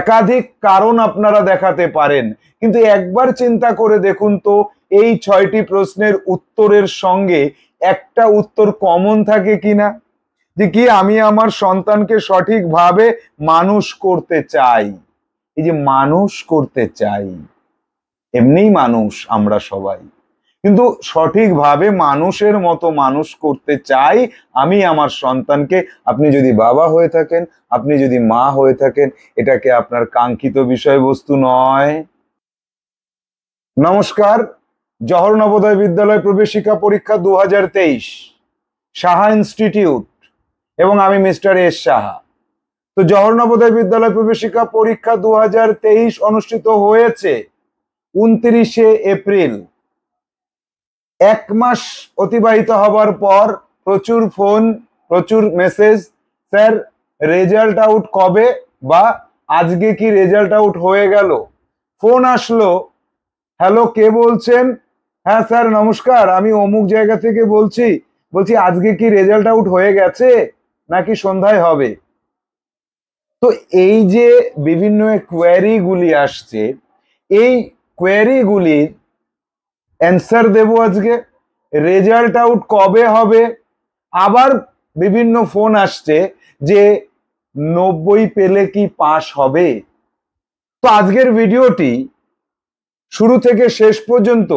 একাধিক কারণ আপনারা দেখাতে পারেন কিন্তু একবার চিন্তা করে দেখুন তো এই ছয়টি প্রশ্নের উত্তরের সঙ্গে একটা উত্তর কমন থাকে কিনা যে কি আমি আমার সন্তানকে সঠিকভাবে মানুষ করতে চাই এই যে মানুষ করতে চাই এমনিই মানুষ আমরা সবাই কিন্তু সঠিকভাবে মানুষের মতো মানুষ করতে চাই আমি আমার সন্তানকে আপনি যদি বাবা হয়ে থাকেন আপনি যদি মা হয়ে থাকেন এটাকে আপনার কাঙ্ক্ষিত বিষয়বস্তু নয় নমস্কার জহর নবোদয় বিদ্যালয় প্রবেশিকা পরীক্ষা দু সাহা ইনস্টিটিউট এবং আমি মিস্টার এস সাহা তো জহর নবোদয় বিদ্যালয় প্রবেশিকা পরীক্ষা দু অনুষ্ঠিত হয়েছে উনত্রিশে এপ্রিল এক মাস অতিবাহিত হবার পর প্রচুর ফোন প্রচুর মেসেজ স্যার রেজাল্ট আউট কবে বা আজকে কি রেজাল্ট আউট হয়ে গেল ফোন আসলো হ্যালো কে বলছেন হ্যাঁ স্যার নমস্কার আমি অমুক জায়গা থেকে বলছি বলছি আজকে কি রেজাল্ট আউট হয়ে গেছে নাকি সন্ধ্যায় হবে তো এই যে বিভিন্ন কোয়ারিগুলি আসছে এই কোয়ারিগুলির অ্যান্সার দেব আজকে রেজাল্ট আউট কবে হবে আবার বিভিন্ন ফোন আসছে যে নব্বই পেলে কি পাশ হবে তো আজকের ভিডিওটি শুরু থেকে শেষ পর্যন্ত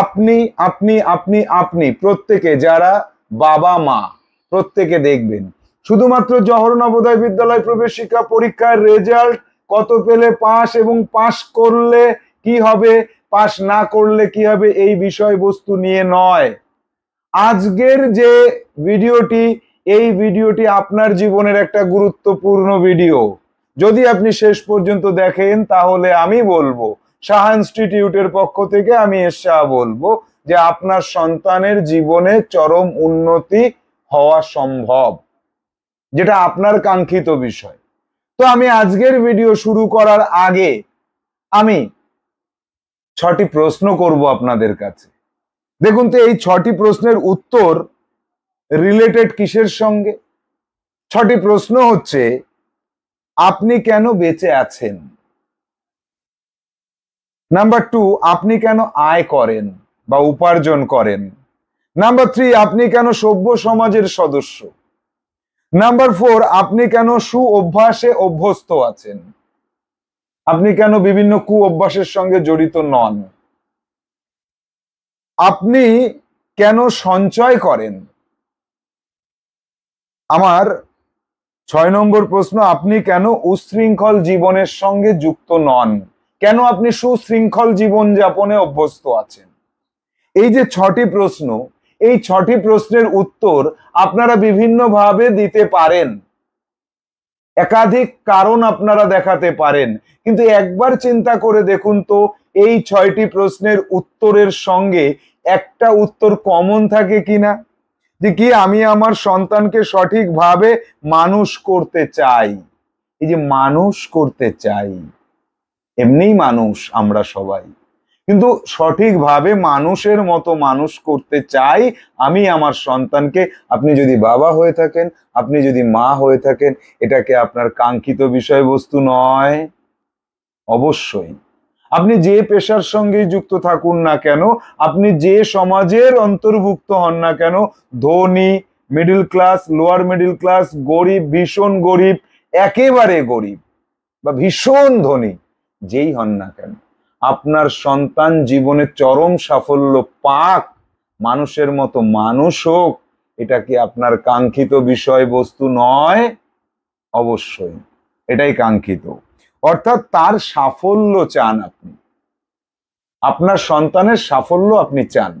আপনি আপনি আপনি আপনি প্রত্যেকে যারা বাবা মা প্রত্যেকে দেখবেন শুধুমাত্র জহর নবোদয় বিদ্যালয় প্রবেশিকা পরীক্ষার রেজাল্ট কত পেলে পাশ এবং পাশ করলে কি হবে পাশ না করলে কি হবে এই বিষয়বস্তু নিয়ে নয় আজকের যে ভিডিওটি এই ভিডিওটি আপনার জীবনের একটা গুরুত্বপূর্ণ ভিডিও যদি আপনি শেষ পর্যন্ত দেখেন তাহলে আমি বলবো শাহ ইনস্টিটিউটের পক্ষ থেকে আমি এসা বলবো যে আপনার সন্তানের জীবনে চরম উন্নতি হওয়া সম্ভব যেটা আপনার কাঙ্ক্ষিত বিষয় তো আমি আজকের ভিডিও শুরু করার আগে আমি ছটি প্রশ্ন করব আপনাদের কাছে দেখুন তো এই ছটি প্রশ্নের উত্তর রিলেটেড কিসের সঙ্গে ছটি প্রশ্ন হচ্ছে আপনি কেন বেঁচে আছেন নাম্বার টু আপনি কেন আয় করেন বা উপার্জন করেন নাম্বার থ্রি আপনি কেন সভ্য সমাজের সদস্য নাম্বার ফোর আপনি কেন সু অভ্যাসে অভ্যস্ত আছেন আপনি কেন বিভিন্ন কু অভ্যাসের সঙ্গে জড়িত নন আপনি কেন সঞ্চয় করেন আমার ছয় নম্বর প্রশ্ন আপনি কেন উশৃঙ্খল জীবনের সঙ্গে যুক্ত নন কেন আপনি সুশৃঙ্খল জীবন যাপনে অভ্যস্ত আছেন এই যে ছটি প্রশ্ন এই ছটি প্রশ্নের উত্তর আপনারা বিভিন্নভাবে দিতে পারেন একাধিক কারণ আপনারা দেখাতে পারেন কিন্তু একবার চিন্তা করে দেখুন তো এই ছয়টি প্রশ্নের উত্তরের সঙ্গে একটা উত্তর কমন থাকে কিনা যে কি আমি আমার সন্তানকে সঠিকভাবে মানুষ করতে চাই এই যে মানুষ করতে চাই এমনিই মানুষ আমরা সবাই কিন্তু সঠিকভাবে মানুষের মতো মানুষ করতে চাই আমি আমার সন্তানকে আপনি যদি বাবা হয়ে থাকেন আপনি যদি মা হয়ে থাকেন এটাকে আপনার কাঙ্ক্ষিত বিষয়বস্তু নয় অবশ্যই আপনি যে পেশার সঙ্গে যুক্ত থাকুন না কেন আপনি যে সমাজের অন্তর্ভুক্ত হন না কেন ধনী middle class lower middle class গরিব ভীষণ গরিব একেবারে গরিব বা ভীষণ ধনী যেই হন না কেন আপনার সন্তান জীবনে চরম সাফল্য পাক মানুষের মতো মানুষ হোক এটা কি আপনার কাঙ্ক্ষিত বিষয়বস্তু নয় অবশ্যই এটাই কাঙ্ক্ষিত অর্থাৎ তার সাফল্য চান আপনি আপনার সন্তানের সাফল্য আপনি চান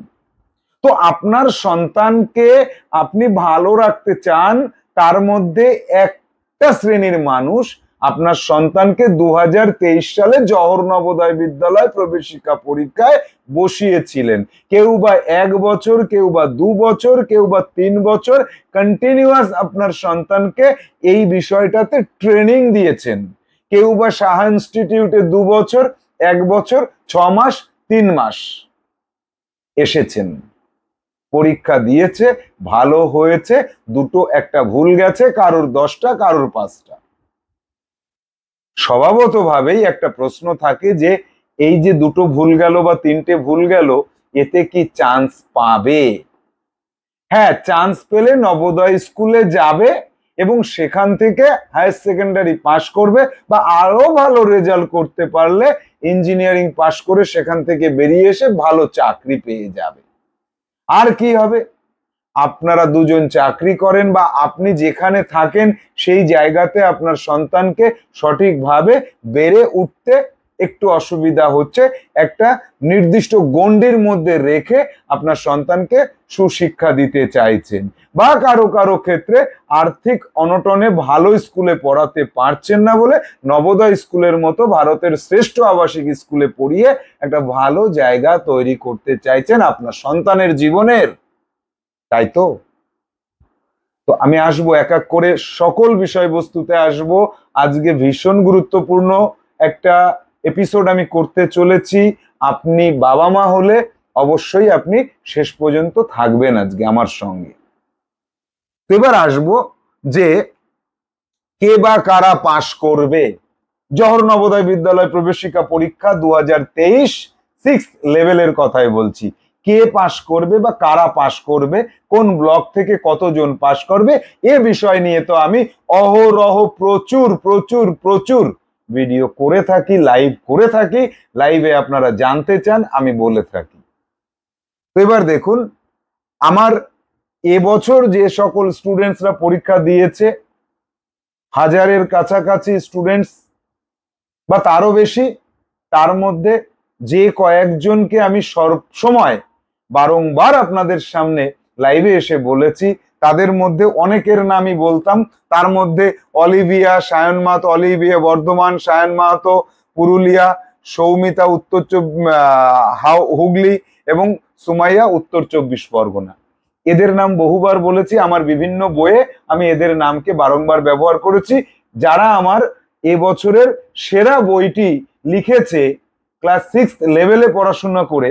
তো আপনার সন্তানকে আপনি ভালো রাখতে চান তার মধ্যে একটা শ্রেণীর মানুষ আপনার সন্তানকে দু সালে জহর নবোদয় বিদ্যালয় প্রবেশিকা পরীক্ষায় বসিয়েছিলেন কেউ বা এক বছর কেউ বা দু বছর কেউ বা তিন বছর কন্টিনিউয়াস আপনার সন্তানকে এই বিষয়টাতে ট্রেনিং দিয়েছেন কেউ বা সাহা ইনস্টিটিউটে দু বছর এক বছর ছ মাস তিন মাস এসেছেন পরীক্ষা দিয়েছে ভালো হয়েছে দুটো একটা ভুল গেছে কারোর দশটা কারোর পাঁচটা স্বভাবতভাবেই একটা প্রশ্ন থাকে যে এই যে দুটো ভুল গেল বা তিনটে ভুল গেল এতে কি চান্স পাবে হ্যাঁ চান্স পেলে নবোদয় স্কুলে যাবে এবং সেখান থেকে হায়ার সেকেন্ডারি পাশ করবে বা আরো ভালো রেজাল্ট করতে পারলে ইঞ্জিনিয়ারিং পাশ করে সেখান থেকে বেরিয়ে এসে ভালো চাকরি পেয়ে যাবে আর কি হবে আপনারা দুজন চাকরি করেন বা আপনি যেখানে থাকেন সেই জায়গাতে আপনার সন্তানকে সঠিকভাবে বেড়ে উঠতে একটু অসুবিধা হচ্ছে একটা নির্দিষ্ট গণ্ডির মধ্যে রেখে আপনার সন্তানকে সুশিক্ষা দিতে চাইছেন বা কারো কারো ক্ষেত্রে আর্থিক অনটনে ভালো স্কুলে পড়াতে পারছেন না বলে নবোদয় স্কুলের মতো ভারতের শ্রেষ্ঠ আবাসিক স্কুলে পড়িয়ে একটা ভালো জায়গা তৈরি করতে চাইছেন আপনার সন্তানের জীবনের তাই তো তো আমি আসব এক এক করে সকল বিষয়বস্তুতে আসব আজকে ভীষণ গুরুত্বপূর্ণ একটা এপিসোড আমি করতে চলেছি আপনি বাবা মা হলে অবশ্যই আপনি শেষ পর্যন্ত থাকবেন আজকে আমার সঙ্গে তো এবার আসব যে কে বা কারা পাশ করবে জহর নবোদয় বিদ্যালয় প্রবেশিকা পরীক্ষা দু হাজার তেইশ সিক্স লেভেলের কথাই বলছি কে পাশ করবে বা কারা পাশ করবে কোন ব্লক থেকে কতজন পাশ করবে এ বিষয় নিয়ে তো আমি অহরহ প্রচুর প্রচুর প্রচুর ভিডিও করে থাকি লাইভ করে থাকি লাইভে আপনারা জানতে চান আমি বলে থাকি তো এবার দেখুন আমার এবছর যে সকল স্টুডেন্টসরা পরীক্ষা দিয়েছে হাজারের কাছাকাছি স্টুডেন্টস বা তারও বেশি তার মধ্যে যে কয়েকজনকে আমি সব সময় বারংবার আপনাদের সামনে লাইভে এসে বলেছি তাদের মধ্যে অনেকের নামই বলতাম তার মধ্যে অলিভিয়া সায়ন মাহাতো অলিভিয়া বর্ধমান সায়ন মাহাতো পুরুলিয়া সৌমিতা উত্তর হুগলি এবং সুমাইয়া উত্তর চব্বিশ পরগনা এদের নাম বহুবার বলেছি আমার বিভিন্ন বইয়ে আমি এদের নামকে বারংবার ব্যবহার করেছি যারা আমার এবছরের সেরা বইটি লিখেছে ক্লাস সিক্স লেভেলে পড়াশোনা করে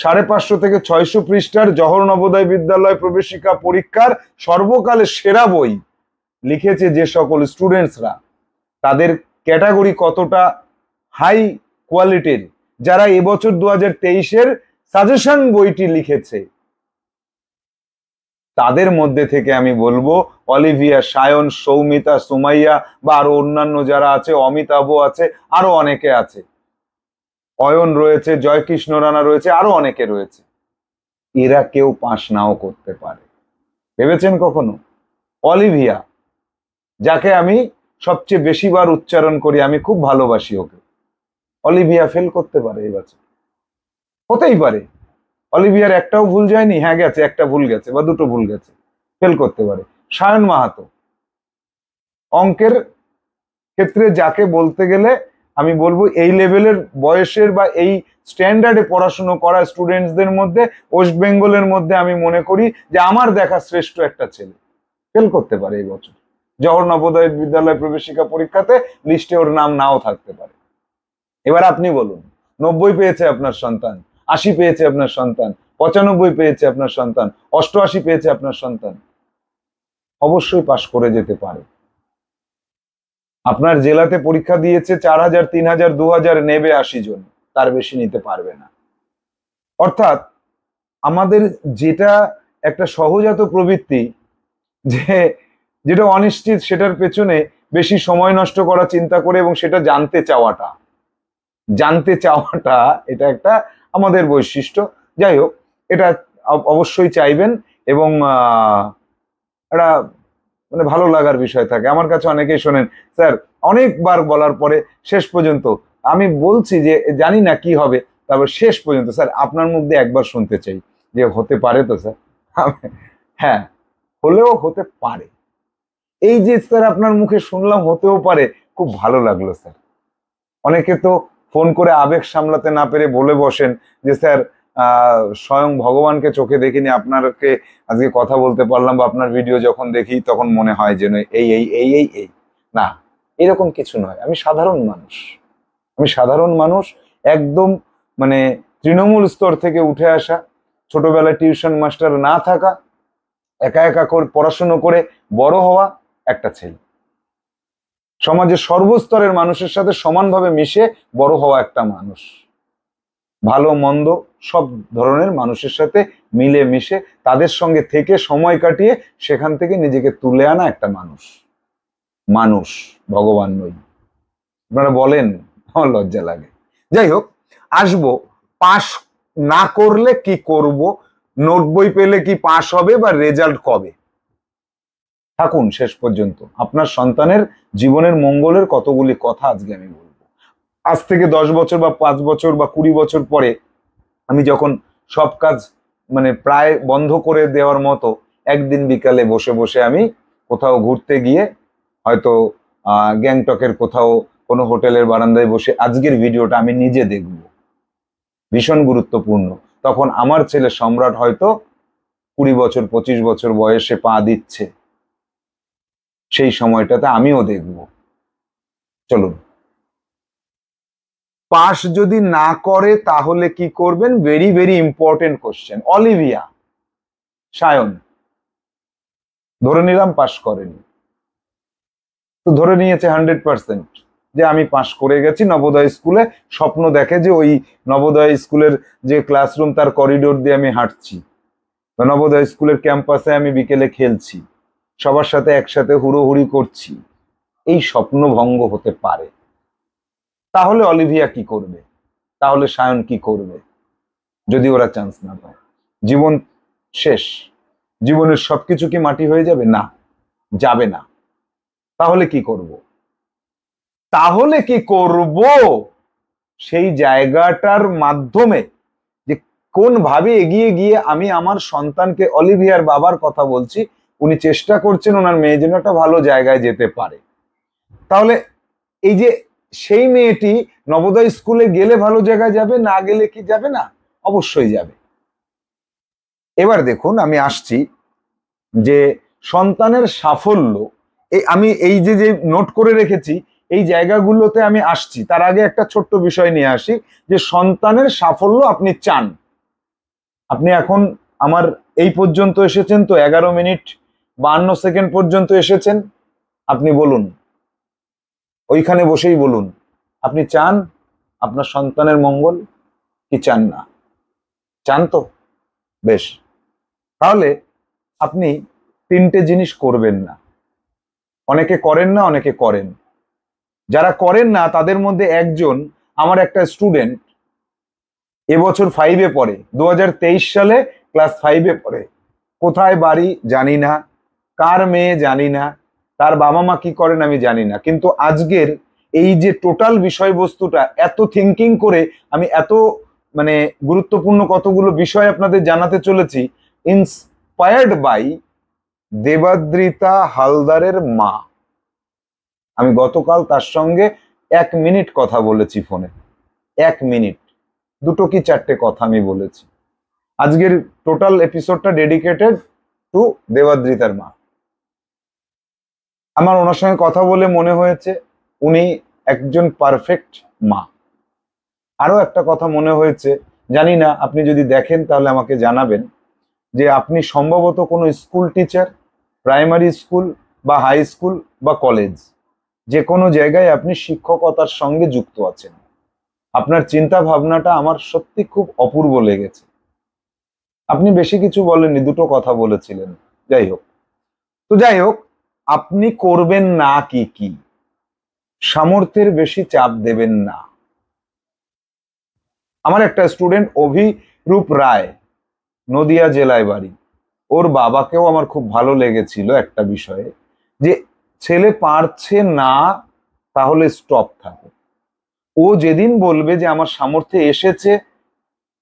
সাড়ে পাঁচশো থেকে ছয়শো পৃষ্ঠার জহর নবোদয় বিদ্যালয় প্রবেশিকা পরীক্ষার সর্বকালের সেরা বই লিখেছে যে সকল স্টুডেন্টসরা তাদের ক্যাটাগরি কতটা হাই কোয়ালিটির যারা এবছর দু হাজার তেইশের সাজেশন বইটি লিখেছে তাদের মধ্যে থেকে আমি বলবো অলিভিয়া সায়ন সৌমিতা সুমাইয়া বা আরো অন্যান্য যারা আছে অমিতাভ আছে আরো অনেকে আছে অয়ন রয়েছে জয়কৃষ্ণ রানা রয়েছে আরো অনেকে রয়েছে এরা কেউ পাশ নাও করতে পারে ভেবেছেন কখনো অলিভিয়া যাকে আমি সবচেয়ে বেশিবার উচ্চারণ করি আমি খুব ভালোবাসি ওকে অলিভিয়া ফেল করতে পারে বছর হতেই পারে অলিভিয়ার একটাও ভুল যায়নি হ্যাঁ গেছে একটা ভুল গেছে বা দুটো ভুল গেছে ফেল করতে পারে সায়ন মাহাতো অঙ্কের ক্ষেত্রে যাকে বলতে গেলে আমি বলবো এই লেভেলের বয়সের বা এই স্ট্যান্ডার্ডে পড়াশুনো করা স্টুডেন্টসদের মধ্যে ওয়েস্ট বেঙ্গলের মধ্যে আমি মনে করি যে আমার দেখা শ্রেষ্ঠ একটা ছেলে ফেল করতে পারে এই বছর জহর নবোদয় বিদ্যালয় প্রবেশিকা পরীক্ষাতে লিস্টে ওর নাম নাও থাকতে পারে এবার আপনি বলুন নব্বই পেয়েছে আপনার সন্তান আশি পেয়েছে আপনার সন্তান পঁচানব্বই পেয়েছে আপনার সন্তান অষ্টআশি পেয়েছে আপনার সন্তান অবশ্যই পাশ করে যেতে পারে আপনার জেলাতে পরীক্ষা দিয়েছে চার হাজার তিন হাজার দু হাজার নেবে আশি জন তার বেশি নিতে পারবে না অর্থাৎ আমাদের যেটা একটা সহজাত প্রবৃত্তি যে যেটা অনিশ্চিত সেটার পেছনে বেশি সময় নষ্ট করা চিন্তা করে এবং সেটা জানতে চাওয়াটা জানতে চাওয়াটা এটা একটা আমাদের বৈশিষ্ট্য যাই হোক এটা অবশ্যই চাইবেন এবং একটা মানে ভালো লাগার বিষয় থাকে আমার কাছে অনেকেই শোনেন স্যার অনেকবার বলার পরে শেষ পর্যন্ত আমি বলছি যে জানি না কি হবে তারপর শেষ পর্যন্ত স্যার আপনার মধ্যে একবার শুনতে চাই যে হতে পারে তো স্যার হ্যাঁ হলেও হতে পারে এই যে স্যার আপনার মুখে শুনলাম হতেও পারে খুব ভালো লাগলো স্যার অনেকে তো ফোন করে আবেগ সামলাতে না পেরে বলে বসেন যে স্যার স্বয়ং ভগবানকে চোখে দেখিনি আপনারকে আজকে কথা বলতে পারলাম বা আপনার ভিডিও যখন দেখি তখন মনে হয় যেন এই এই এই এই এই না এরকম কিছু নয় আমি সাধারণ মানুষ আমি সাধারণ মানুষ একদম মানে তৃণমূল স্তর থেকে উঠে আসা ছোটবেলায় টিউশন মাস্টার না থাকা একা একা করে পড়াশুনো করে বড় হওয়া একটা ছেলে সমাজের সর্বস্তরের মানুষের সাথে সমানভাবে মিশে বড় হওয়া একটা মানুষ ভালো মন্দ সব ধরনের মানুষের সাথে মিলে মিশে তাদের সঙ্গে থেকে সময় কাটিয়ে সেখান থেকে নিজেকে তুলে আনা একটা মানুষ মানুষ ভগবান নই আপনারা বলেন আমার লজ্জা লাগে যাই হোক আসবো পাশ না করলে কি করব নব্বই পেলে কি পাশ হবে বা রেজাল্ট কবে থাকুন শেষ পর্যন্ত আপনার সন্তানের জীবনের মঙ্গলের কতগুলি কথা আজকে আমি বলি আজ থেকে দশ বছর বা পাঁচ বছর বা কুড়ি বছর পরে আমি যখন সব কাজ মানে প্রায় বন্ধ করে দেওয়ার মতো একদিন বিকালে বসে বসে আমি কোথাও ঘুরতে গিয়ে হয়তো গ্যাংটকের কোথাও কোনো হোটেলের বারান্দায় বসে আজকের ভিডিওটা আমি নিজে দেখব ভীষণ গুরুত্বপূর্ণ তখন আমার ছেলে সম্রাট হয়তো কুড়ি বছর পঁচিশ বছর বয়সে পা দিচ্ছে সেই সময়টাতে আমিও দেখব চলুন পাশ যদি না করে তাহলে কি করবেন very very important question Olivia Sayan ধরে নিলাম পাশ করেনি তো ধরে নিয়েছে হান্ড্রেড পার্সেন্ট যে আমি পাশ করে গেছি নবোদয় স্কুলে স্বপ্ন দেখে যে ওই নবোদয় স্কুলের যে ক্লাসরুম তার করিডোর দিয়ে আমি হাঁটছি নবোদয় স্কুলের ক্যাম্পাসে আমি বিকেলে খেলছি সবার সাথে একসাথে হুড়োহুড়ি করছি এই স্বপ্ন ভঙ্গ হতে পারে তাহলে অলিভিয়া কি করবে তাহলে সায়ন কি করবে যদি ওরা চান্স না পায় জীবন শেষ জীবনের সবকিছু কি মাটি হয়ে যাবে না যাবে না তাহলে কি করব তাহলে কি করব সেই জায়গাটার মাধ্যমে যে কোন ভাবে এগিয়ে গিয়ে আমি আমার সন্তানকে অলিভিয়ার বাবার কথা বলছি উনি চেষ্টা করছেন ওনার মেয়ে যেন একটা ভালো জায়গায় যেতে পারে তাহলে এই যে সেই মেয়েটি নবোদয় স্কুলে গেলে ভালো জায়গায় যাবে না গেলে কি যাবে না অবশ্যই যাবে এবার দেখুন আমি আসছি যে সন্তানের সাফল্য আমি এই যে যে নোট করে রেখেছি এই জায়গাগুলোতে আমি আসছি তার আগে একটা ছোট্ট বিষয় নিয়ে আসি যে সন্তানের সাফল্য আপনি চান আপনি এখন আমার এই পর্যন্ত এসেছেন তো এগারো মিনিট বাহান্ন সেকেন্ড পর্যন্ত এসেছেন আপনি বলুন ওইখানে বসেই বলুন আপনি চান আপনার সন্তানের মঙ্গল কি চান না চান তো বেশ তাহলে আপনি তিনটে জিনিস করবেন না অনেকে করেন না অনেকে করেন যারা করেন না তাদের মধ্যে একজন আমার একটা স্টুডেন্ট এবছর ফাইভে পড়ে দু সালে ক্লাস ফাইভে পড়ে কোথায় বাড়ি জানি না কার মেয়ে জানি না তার বাবা মা কি করেন আমি জানি না কিন্তু আজকের এই যে টোটাল বিষয়বস্তুটা এত থিঙ্কিং করে আমি এত মানে গুরুত্বপূর্ণ কতগুলো বিষয় আপনাদের জানাতে চলেছি ইন্সপায়ার্ড বাই দেবাদ্রিতা হালদারের মা আমি গতকাল তার সঙ্গে এক মিনিট কথা বলেছি ফোনে এক মিনিট দুটো কি চারটে কথা আমি বলেছি আজকের টোটাল এপিসোডটা ডেডিকেটেড টু দেবাদ্রিতার মা আমার ওনার সঙ্গে কথা বলে মনে হয়েছে উনি একজন পারফেক্ট মা আরও একটা কথা মনে হয়েছে জানি না আপনি যদি দেখেন তাহলে আমাকে জানাবেন যে আপনি সম্ভবত কোনো স্কুল টিচার প্রাইমারি স্কুল বা হাই স্কুল বা কলেজ যে কোনো জায়গায় আপনি শিক্ষকতার সঙ্গে যুক্ত আছেন আপনার চিন্তা ভাবনাটা আমার সত্যি খুব অপূর্ব লেগেছে আপনি বেশি কিছু বলেননি দুটো কথা বলেছিলেন যাই হোক তো যাই হোক আপনি করবেন না কি কি সামর্থ্যের বেশি চাপ দেবেন না আমার একটা স্টুডেন্ট অভিরূপ রায় নদিয়া জেলায় বাড়ি ওর বাবাকেও আমার খুব ভালো লেগেছিল একটা বিষয়ে যে ছেলে পারছে না তাহলে স্টপ থাকো ও যেদিন বলবে যে আমার সামর্থ্যে এসেছে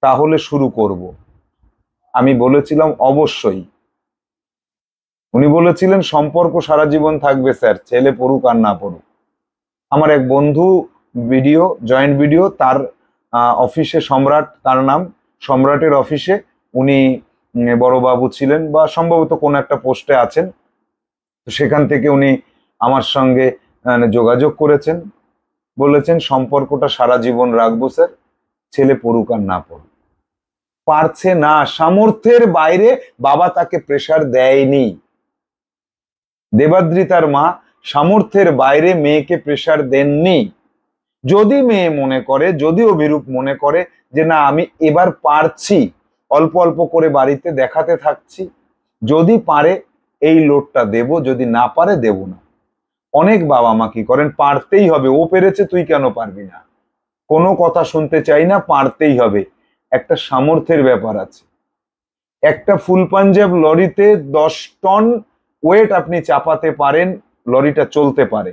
তাহলে শুরু করব আমি বলেছিলাম অবশ্যই উনি বলেছিলেন সম্পর্ক সারা জীবন থাকবে স্যার ছেলে পড়ুক আর না পড়ুক আমার এক বন্ধু ভিডিও জয়েন্ট ভিডিও তার অফিসে সম্রাট তার নাম সম্রাটের অফিসে উনি বড়বাবু ছিলেন বা সম্ভবত কোনো একটা পোস্টে আছেন তো সেখান থেকে উনি আমার সঙ্গে যোগাযোগ করেছেন বলেছেন সম্পর্কটা সারা জীবন রাখবো স্যার ছেলে পড়ুক আর না পড়ুক পারছে না সামর্থ্যের বাইরে বাবা তাকে প্রেশার দেয়নি দেবাদ্রি তার মা সামর্থ্যের বাইরে মেয়েকে প্রেশার দেননি যদি মেয়ে মনে করে যদি অভিরূপ মনে করে যে না আমি এবার পারছি অল্প অল্প করে বাড়িতে দেখাতে থাকছি যদি পারে এই লোডটা দেব যদি না পারে দেব না অনেক বাবা মা কি করেন পারতেই হবে ও পেরেছে তুই কেন পারবি না কোনো কথা শুনতে চাই না পারতেই হবে একটা সামর্থ্যের ব্যাপার আছে একটা ফুল পাঞ্জাব লরিতে দশ টন ওয়েট আপনি চাপাতে পারেন লরিটা চলতে পারে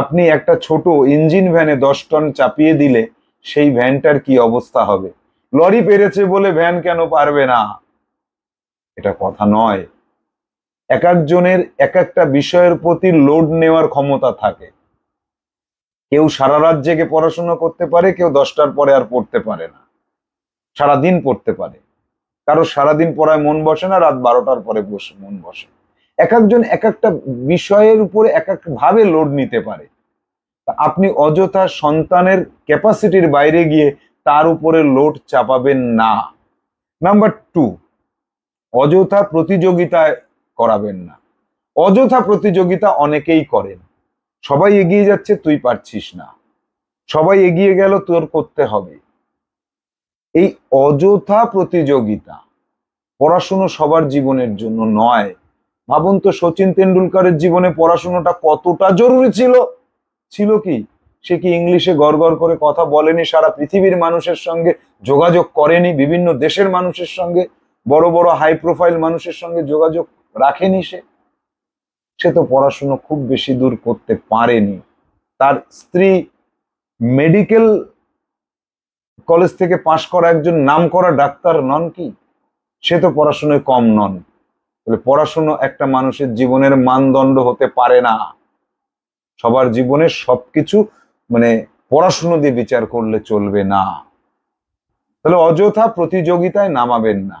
আপনি একটা ছোট ইঞ্জিন ভ্যানে দশ টন চাপিয়ে দিলে সেই ভ্যানটার কি অবস্থা হবে লরি পেরেছে বলে ভ্যান কেন পারবে না এটা কথা নয় এক একজনের এক একটা বিষয়ের প্রতি লোড নেওয়ার ক্ষমতা থাকে কেউ সারা রাত জেগে পড়াশোনা করতে পারে কেউ দশটার পরে আর পড়তে পারে না সারাদিন পড়তে পারে কারো সারাদিন পড়ায় মন বসে না রাত বারোটার পরে বসে মন বসে এক একজন এক একটা বিষয়ের উপরে এক একভাবে লোড নিতে পারে আপনি অযথা সন্তানের ক্যাপাসিটির বাইরে গিয়ে তার উপরে লোড চাপাবেন না নাম্বার টু অযথা প্রতিযোগিতায় করাবেন না অযথা প্রতিযোগিতা অনেকেই করেন সবাই এগিয়ে যাচ্ছে তুই পারছিস না সবাই এগিয়ে গেল তোর করতে হবে এই অযথা প্রতিযোগিতা পড়াশুনো সবার জীবনের জন্য নয় ভাবুন তো সচিন তেন্ডুলকারের জীবনে পড়াশোনাটা কতটা জরুরি ছিল ছিল কি সে কি ইংলিশে গড় করে কথা বলেনি সারা পৃথিবীর মানুষের সঙ্গে যোগাযোগ করেনি বিভিন্ন দেশের মানুষের সঙ্গে বড় বড় হাই প্রোফাইল মানুষের সঙ্গে যোগাযোগ রাখেনি সে সে তো পড়াশুনো খুব বেশি দূর করতে পারেনি তার স্ত্রী মেডিকেল কলেজ থেকে পাশ করা একজন নাম করা ডাক্তার নন কি সে তো পড়াশুনোয় কম নন তাহলে পড়াশুনো একটা মানুষের জীবনের মানদণ্ড হতে পারে না সবার জীবনে সবকিছু মানে পড়াশুনো দিয়ে বিচার করলে চলবে না তাহলে অযথা প্রতিযোগিতায় নামাবেন না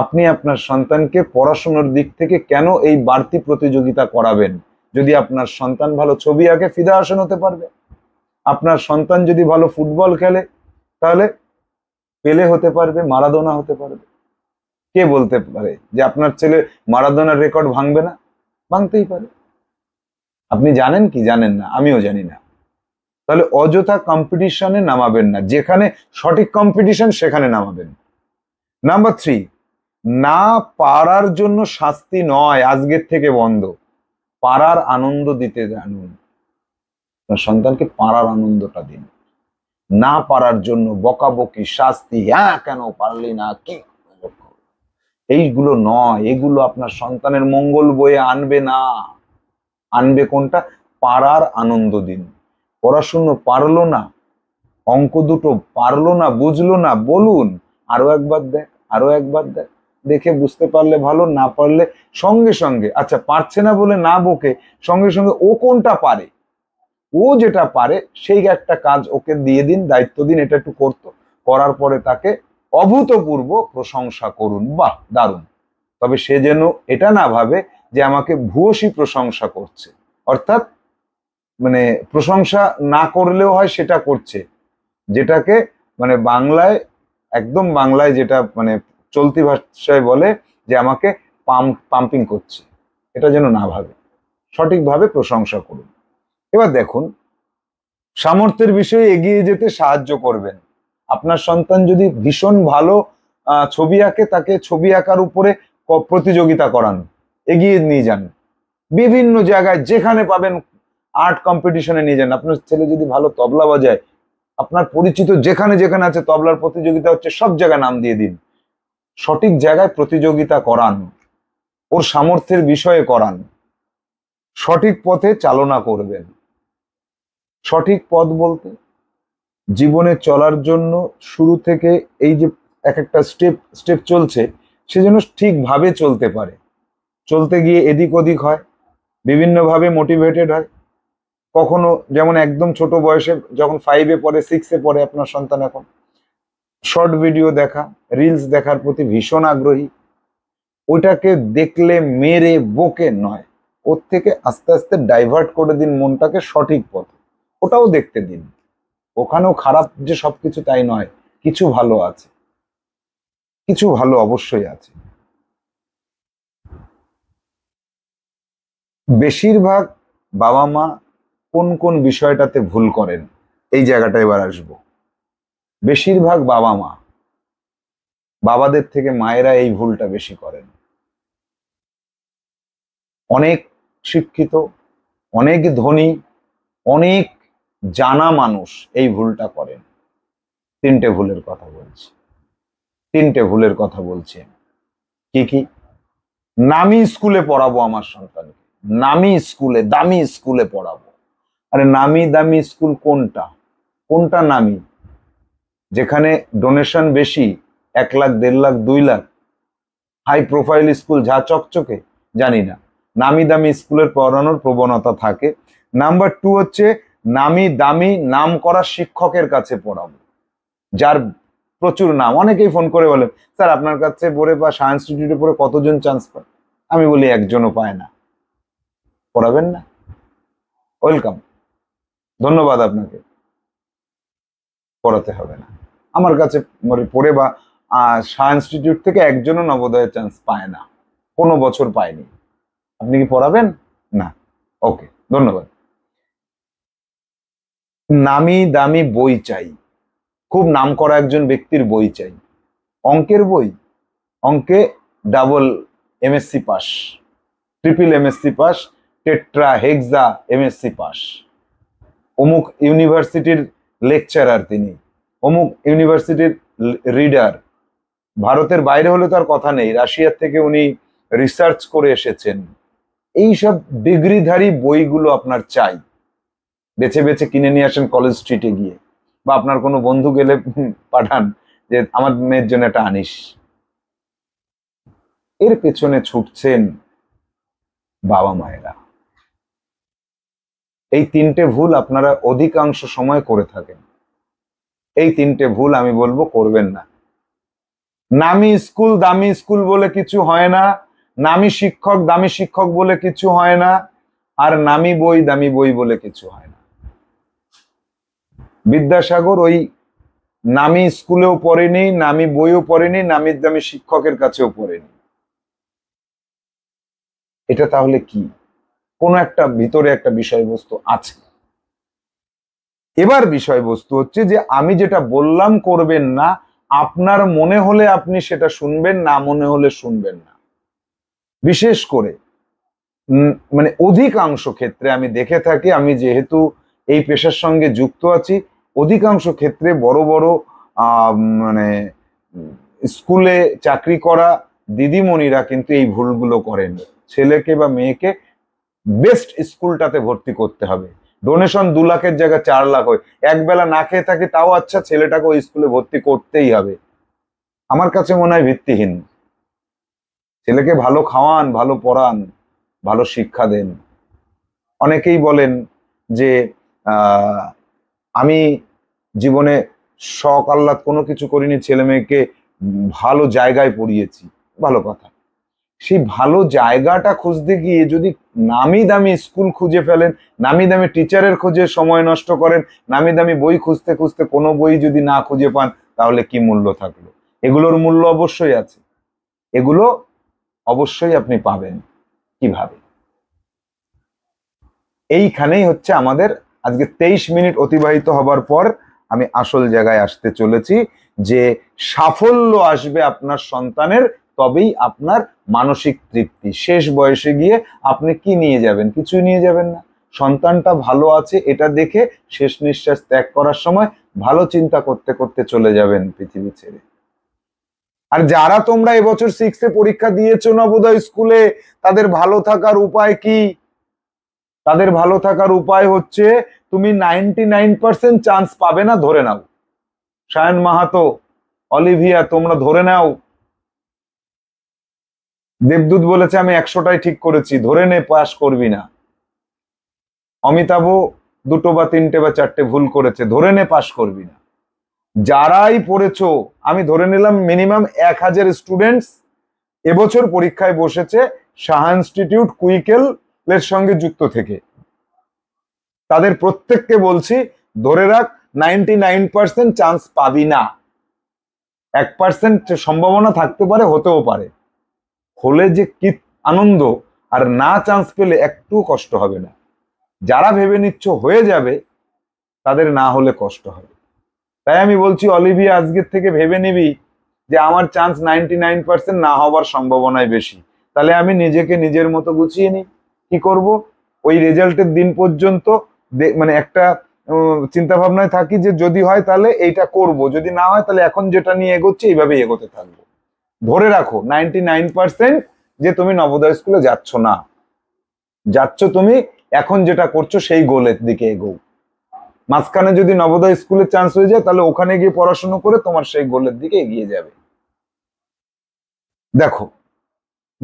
আপনি আপনার সন্তানকে পড়াশুনোর দিক থেকে কেন এই বাড়তি প্রতিযোগিতা করাবেন যদি আপনার সন্তান ভালো ছবি আঁকে ফিদা আসন হতে পারবে আপনার সন্তান যদি ভালো ফুটবল খেলে তাহলে পেলে হতে পারবে মারাদোনা হতে পারবে কে বলতে পারে যে আপনার ছেলে মারাদোনার রেকর্ড ভাঙবে না ভাঙতেই পারে আপনি জানেন কি জানেন না আমিও জানি না তাহলে অযথা কম্পিটিশনে নামাবেন না যেখানে সঠিক কম্পিটিশন সেখানে নামাবেন নাম্বার থ্রি না পারার জন্য শাস্তি নয় আজকের থেকে বন্ধ পারার আনন্দ দিতে জানুন সন্তানকে পারার আনন্দটা দিন না পারার জন্য বকাবকি শাস্তি হ্যাঁ কেন পারলি না কি এইগুলো নয় এগুলো আপনার সন্তানের মঙ্গল বয়ে আনবে না আনবে কোনটা পাড়ার আনন্দ দিন পড়াশুনো পারলো না অঙ্ক দুটো পারলো না বুঝলো না বলুন আরো একবার দেখ আরো একবার দেখ দেখে বুঝতে পারলে ভালো না পারলে সঙ্গে সঙ্গে আচ্ছা পারছে না বলে না বকে সঙ্গে সঙ্গে ও কোনটা পারে ও যেটা পারে সেই একটা কাজ ওকে দিয়ে দিন দায়িত্ব দিন এটা একটু করতো করার পরে তাকে অভূতপূর্ব প্রশংসা করুন বাহ দারুণ তবে সে যেন এটা না ভাবে যে আমাকে ভূয়সী প্রশংসা করছে অর্থাৎ মানে প্রশংসা না করলেও হয় সেটা করছে যেটাকে মানে বাংলায় একদম বাংলায় যেটা মানে চলতি ভাষায় বলে যে আমাকে পাম্প পাম্পিং করছে এটা যেন না ভাবে সঠিকভাবে প্রশংসা করুন এবার দেখুন সামর্থ্যের বিষয়ে এগিয়ে যেতে সাহায্য করবেন আপনার সন্তান যদি ভীষণ ভালো ছবি আঁকে তাকে ছবি আঁকার উপরে প্রতিযোগিতা করান এগিয়ে নিয়ে যান বিভিন্ন জায়গায় যেখানে পাবেন আর্ট কম্পিটিশনে নিয়ে যান আপনার ছেলে যদি ভালো তবলা বাজায় আপনার পরিচিত যেখানে যেখানে আছে তবলার প্রতিযোগিতা হচ্ছে সব জায়গায় নাম দিয়ে দিন সঠিক জায়গায় প্রতিযোগিতা করান ওর সামর্থ্যের বিষয়ে করান সঠিক পথে চালনা করবেন সঠিক পথ বলতে জীবনে চলার জন্য শুরু থেকে এই যে এক একটা স্টেপ স্টেপ চলছে সে যেন ঠিকভাবে চলতে পারে চলতে গিয়ে এদিক ওদিক হয় বিভিন্নভাবে মোটিভেটেড হয় কখনো যেমন একদম ছোট বয়সে যখন ফাইভে পড়ে সিক্সে পড়ে আপনার সন্তান এখন শর্ট ভিডিও দেখা রিলস দেখার প্রতি ভীষণ আগ্রহী ওইটাকে দেখলে মেরে বকে নয় ওর থেকে আস্তে আস্তে ডাইভার্ট করে দিন মনটাকে সঠিক পথে ওটাও দেখতে দিন ওখানেও খারাপ যে সবকিছু তাই নয় কিছু ভালো আছে কিছু ভালো অবশ্যই আছে বেশিরভাগ বাবা মা কোন কোন বিষয়টাতে ভুল করেন এই জায়গাটা এবার আসবো বেশিরভাগ বাবা মা বাবাদের থেকে মায়েরা এই ভুলটা বেশি করেন অনেক শিক্ষিত অনেক ধনী অনেক জানা মানুষ এই ভুলটা করেন তিনটে ভুলের কথা বলছে তিনটে ভুলের কথা বলছি কি কি নামি স্কুলে পড়াবো আমার সন্তানকে নামি স্কুলে দামি স্কুলে পড়াবো আরে নামি দামি স্কুল কোনটা কোনটা নামি যেখানে ডোনেশন বেশি এক লাখ দেড় লাখ দুই লাখ হাই প্রোফাইল স্কুল যা চকচকে জানি না নামি দামি স্কুলের পড়ানোর প্রবণতা থাকে নাম্বার টু হচ্ছে নামি দামি নাম করা শিক্ষকের কাছে পড়াবো যার প্রচুর নাম অনেকেই ফোন করে বলেন স্যার আপনার কাছে পড়ে বা সায়েন্স ইনস্টিটিউটে পড়ে কতজন চান্স পায় আমি বলি একজনও পায় না পড়াবেন না ওয়েলকাম ধন্যবাদ আপনাকে পড়াতে হবে না আমার কাছে মানে পড়ে বা সায়েন্স ইনস্টিটিউট থেকে একজনও নবোদয়ের চান্স পায় না কোনো বছর পায়নি আপনি কি পড়াবেন না ওকে ধন্যবাদ নামি দামি বই চাই খুব নাম করা একজন ব্যক্তির বই চাই অঙ্কের বই অঙ্কে double MSc pass triple MSc pass tetra hexa MSc pass অমুক ইউনিভার্সিটির লেকচারার তিনি অমুক ইউনিভার্সিটির রিডার ভারতের বাইরে হলে তার কথা নেই রাশিয়ার থেকে উনি রিসার্চ করে এসেছেন এইসব ডিগ্রিধারী বইগুলো আপনার চাই বেছে বেছে কিনে নিয়ে আসেন কলেজ স্ট্রিটে গিয়ে বা আপনার কোনো বন্ধু গেলে পাঠান যে আমার মেয়ের জন্য একটা আনিস এর পেছনে ছুটছেন বাবা মায়েরা এই তিনটে ভুল আপনারা অধিকাংশ সময় করে থাকেন এই তিনটে ভুল আমি বলবো করবেন না নামি স্কুল দামি স্কুল বলে কিছু হয় না নামি শিক্ষক দামি শিক্ষক বলে কিছু হয় না আর নামি বই দামি বই বলে কিছু হয় না বিদ্যাসাগর ওই নামি স্কুলেও পড়েনি নামি বইও পড়েনি নামি দামি শিক্ষকের কাছেও পড়েনি এটা তাহলে কি কোন একটা ভিতরে একটা বিষয়বস্তু আছে এবার বিষয়বস্তু হচ্ছে যে আমি যেটা বললাম করবেন না আপনার মনে হলে আপনি সেটা শুনবেন না মনে হলে শুনবেন না বিশেষ করে মানে অধিকাংশ ক্ষেত্রে আমি দেখে থাকি আমি যেহেতু এই পেশার সঙ্গে যুক্ত আছি অধিকাংশ ক্ষেত্রে বড় বড় মানে স্কুলে চাকরি করা দিদিমণিরা কিন্তু এই ভুলগুলো করেন ছেলেকে বা মেয়েকে বেস্ট স্কুলটাতে ভর্তি করতে হবে ডোনেশন দু লাখের জায়গায় চার লাখ হয় একবেলা না খেয়ে থাকি তাও আচ্ছা ছেলেটাকে ওই স্কুলে ভর্তি করতেই হবে আমার কাছে মনে হয় ভিত্তিহীন ছেলেকে ভালো খাওয়ান ভালো পড়ান ভালো শিক্ষা দেন অনেকেই বলেন যে আমি জীবনে শখ আহ্লাদ কোনো কিছু করিনি ছেলে মেয়েকে ভালো জায়গায় পড়িয়েছি ভালো কথা সেই ভালো জায়গাটা খুঁজতে গিয়ে যদি নামি দামি স্কুল খুঁজে ফেলেন নামি দামি টিচারের খোঁজে সময় নষ্ট করেন নামি দামি বই খুঁজতে খুঁজতে কোনো বই যদি না খুঁজে পান তাহলে কি মূল্য থাকলো এগুলোর মূল্য অবশ্যই আছে এগুলো অবশ্যই আপনি পাবেন কিভাবে এইখানেই হচ্ছে আমাদের আজকে তেইশ মিনিট অতিবাহিত হবার পর আমি আসল জায়গায় আসতে চলেছি যে সাফল্য আসবে আপনার সন্তানের তবেই আপনার মানসিক তৃপ্তি শেষ বয়সে গিয়ে আপনি কি নিয়ে যাবেন কিছুই নিয়ে যাবেন না সন্তানটা ভালো আছে এটা দেখে শেষ নিঃশ্বাস ত্যাগ করার সময় ভালো চিন্তা করতে করতে চলে যাবেন পৃথিবী ছেড়ে আর যারা তোমরা এবছর সিক্সে পরীক্ষা দিয়েছো নবোদয় স্কুলে তাদের ভালো থাকার উপায় কি তাদের ভালো থাকার উপায় হচ্ছে তুমি নাইনটি নাইন পার্সেন্ট চান্স পাবে না ধরে নাও সায়ন মাহাতো অলিভিয়া তোমরা ধরে নাও দেবদূত বলেছে আমি একশোটাই ঠিক করেছি ধরে নে পাশ করবি না অমিতাভ দুটো বা তিনটে বা চারটে ভুল করেছে ধরে নে পাশ করবি না যারাই পড়েছ আমি ধরে নিলাম মিনিমাম এক হাজার স্টুডেন্টস এবছর পরীক্ষায় বসেছে সাহা ইনস্টিটিউট কুইকেল এর সঙ্গে যুক্ত থেকে তাদের প্রত্যেককে বলছি ধরে রাখ নাইনটি নাইন পার্সেন্ট চান্স পাবি না এক পার্সেন্ট সম্ভাবনা থাকতে পারে হতেও পারে হলে যে কি আনন্দ আর না চান্স পেলে একটু কষ্ট হবে না যারা ভেবে নিচ্ছ হয়ে যাবে তাদের না হলে কষ্ট হবে তাই আমি বলছি অলিভিয়া আজকের থেকে ভেবে নিবি যে আমার চান্স নাইনটি নাইন পার্সেন্ট না হওয়ার সম্ভাবনায় বেশি তাহলে আমি নিজেকে নিজের মতো গুছিয়ে নিই কি করব ওই রেজাল্টের দিন পর্যন্ত মানে একটা চিন্তা ভাবনায় থাকি যে যদি হয় তাহলে এইটা করব যদি না হয় তাহলে এখন যেটা নিয়ে এগোচ্ছে এইভাবে এগোতে থাকবো ধরে রাখো নাইনটি নাইন পার্সেন্ট যে তুমি নবোদয় স্কুলে যাচ্ছ না যাচ্ছ তুমি এখন যেটা করছো সেই গোলের দিকে এগো মাঝখানে যদি নবোদয় স্কুলে চান্স হয়ে যায় তাহলে ওখানে গিয়ে পড়াশুনো করে তোমার সেই গোলের দিকে এগিয়ে যাবে দেখো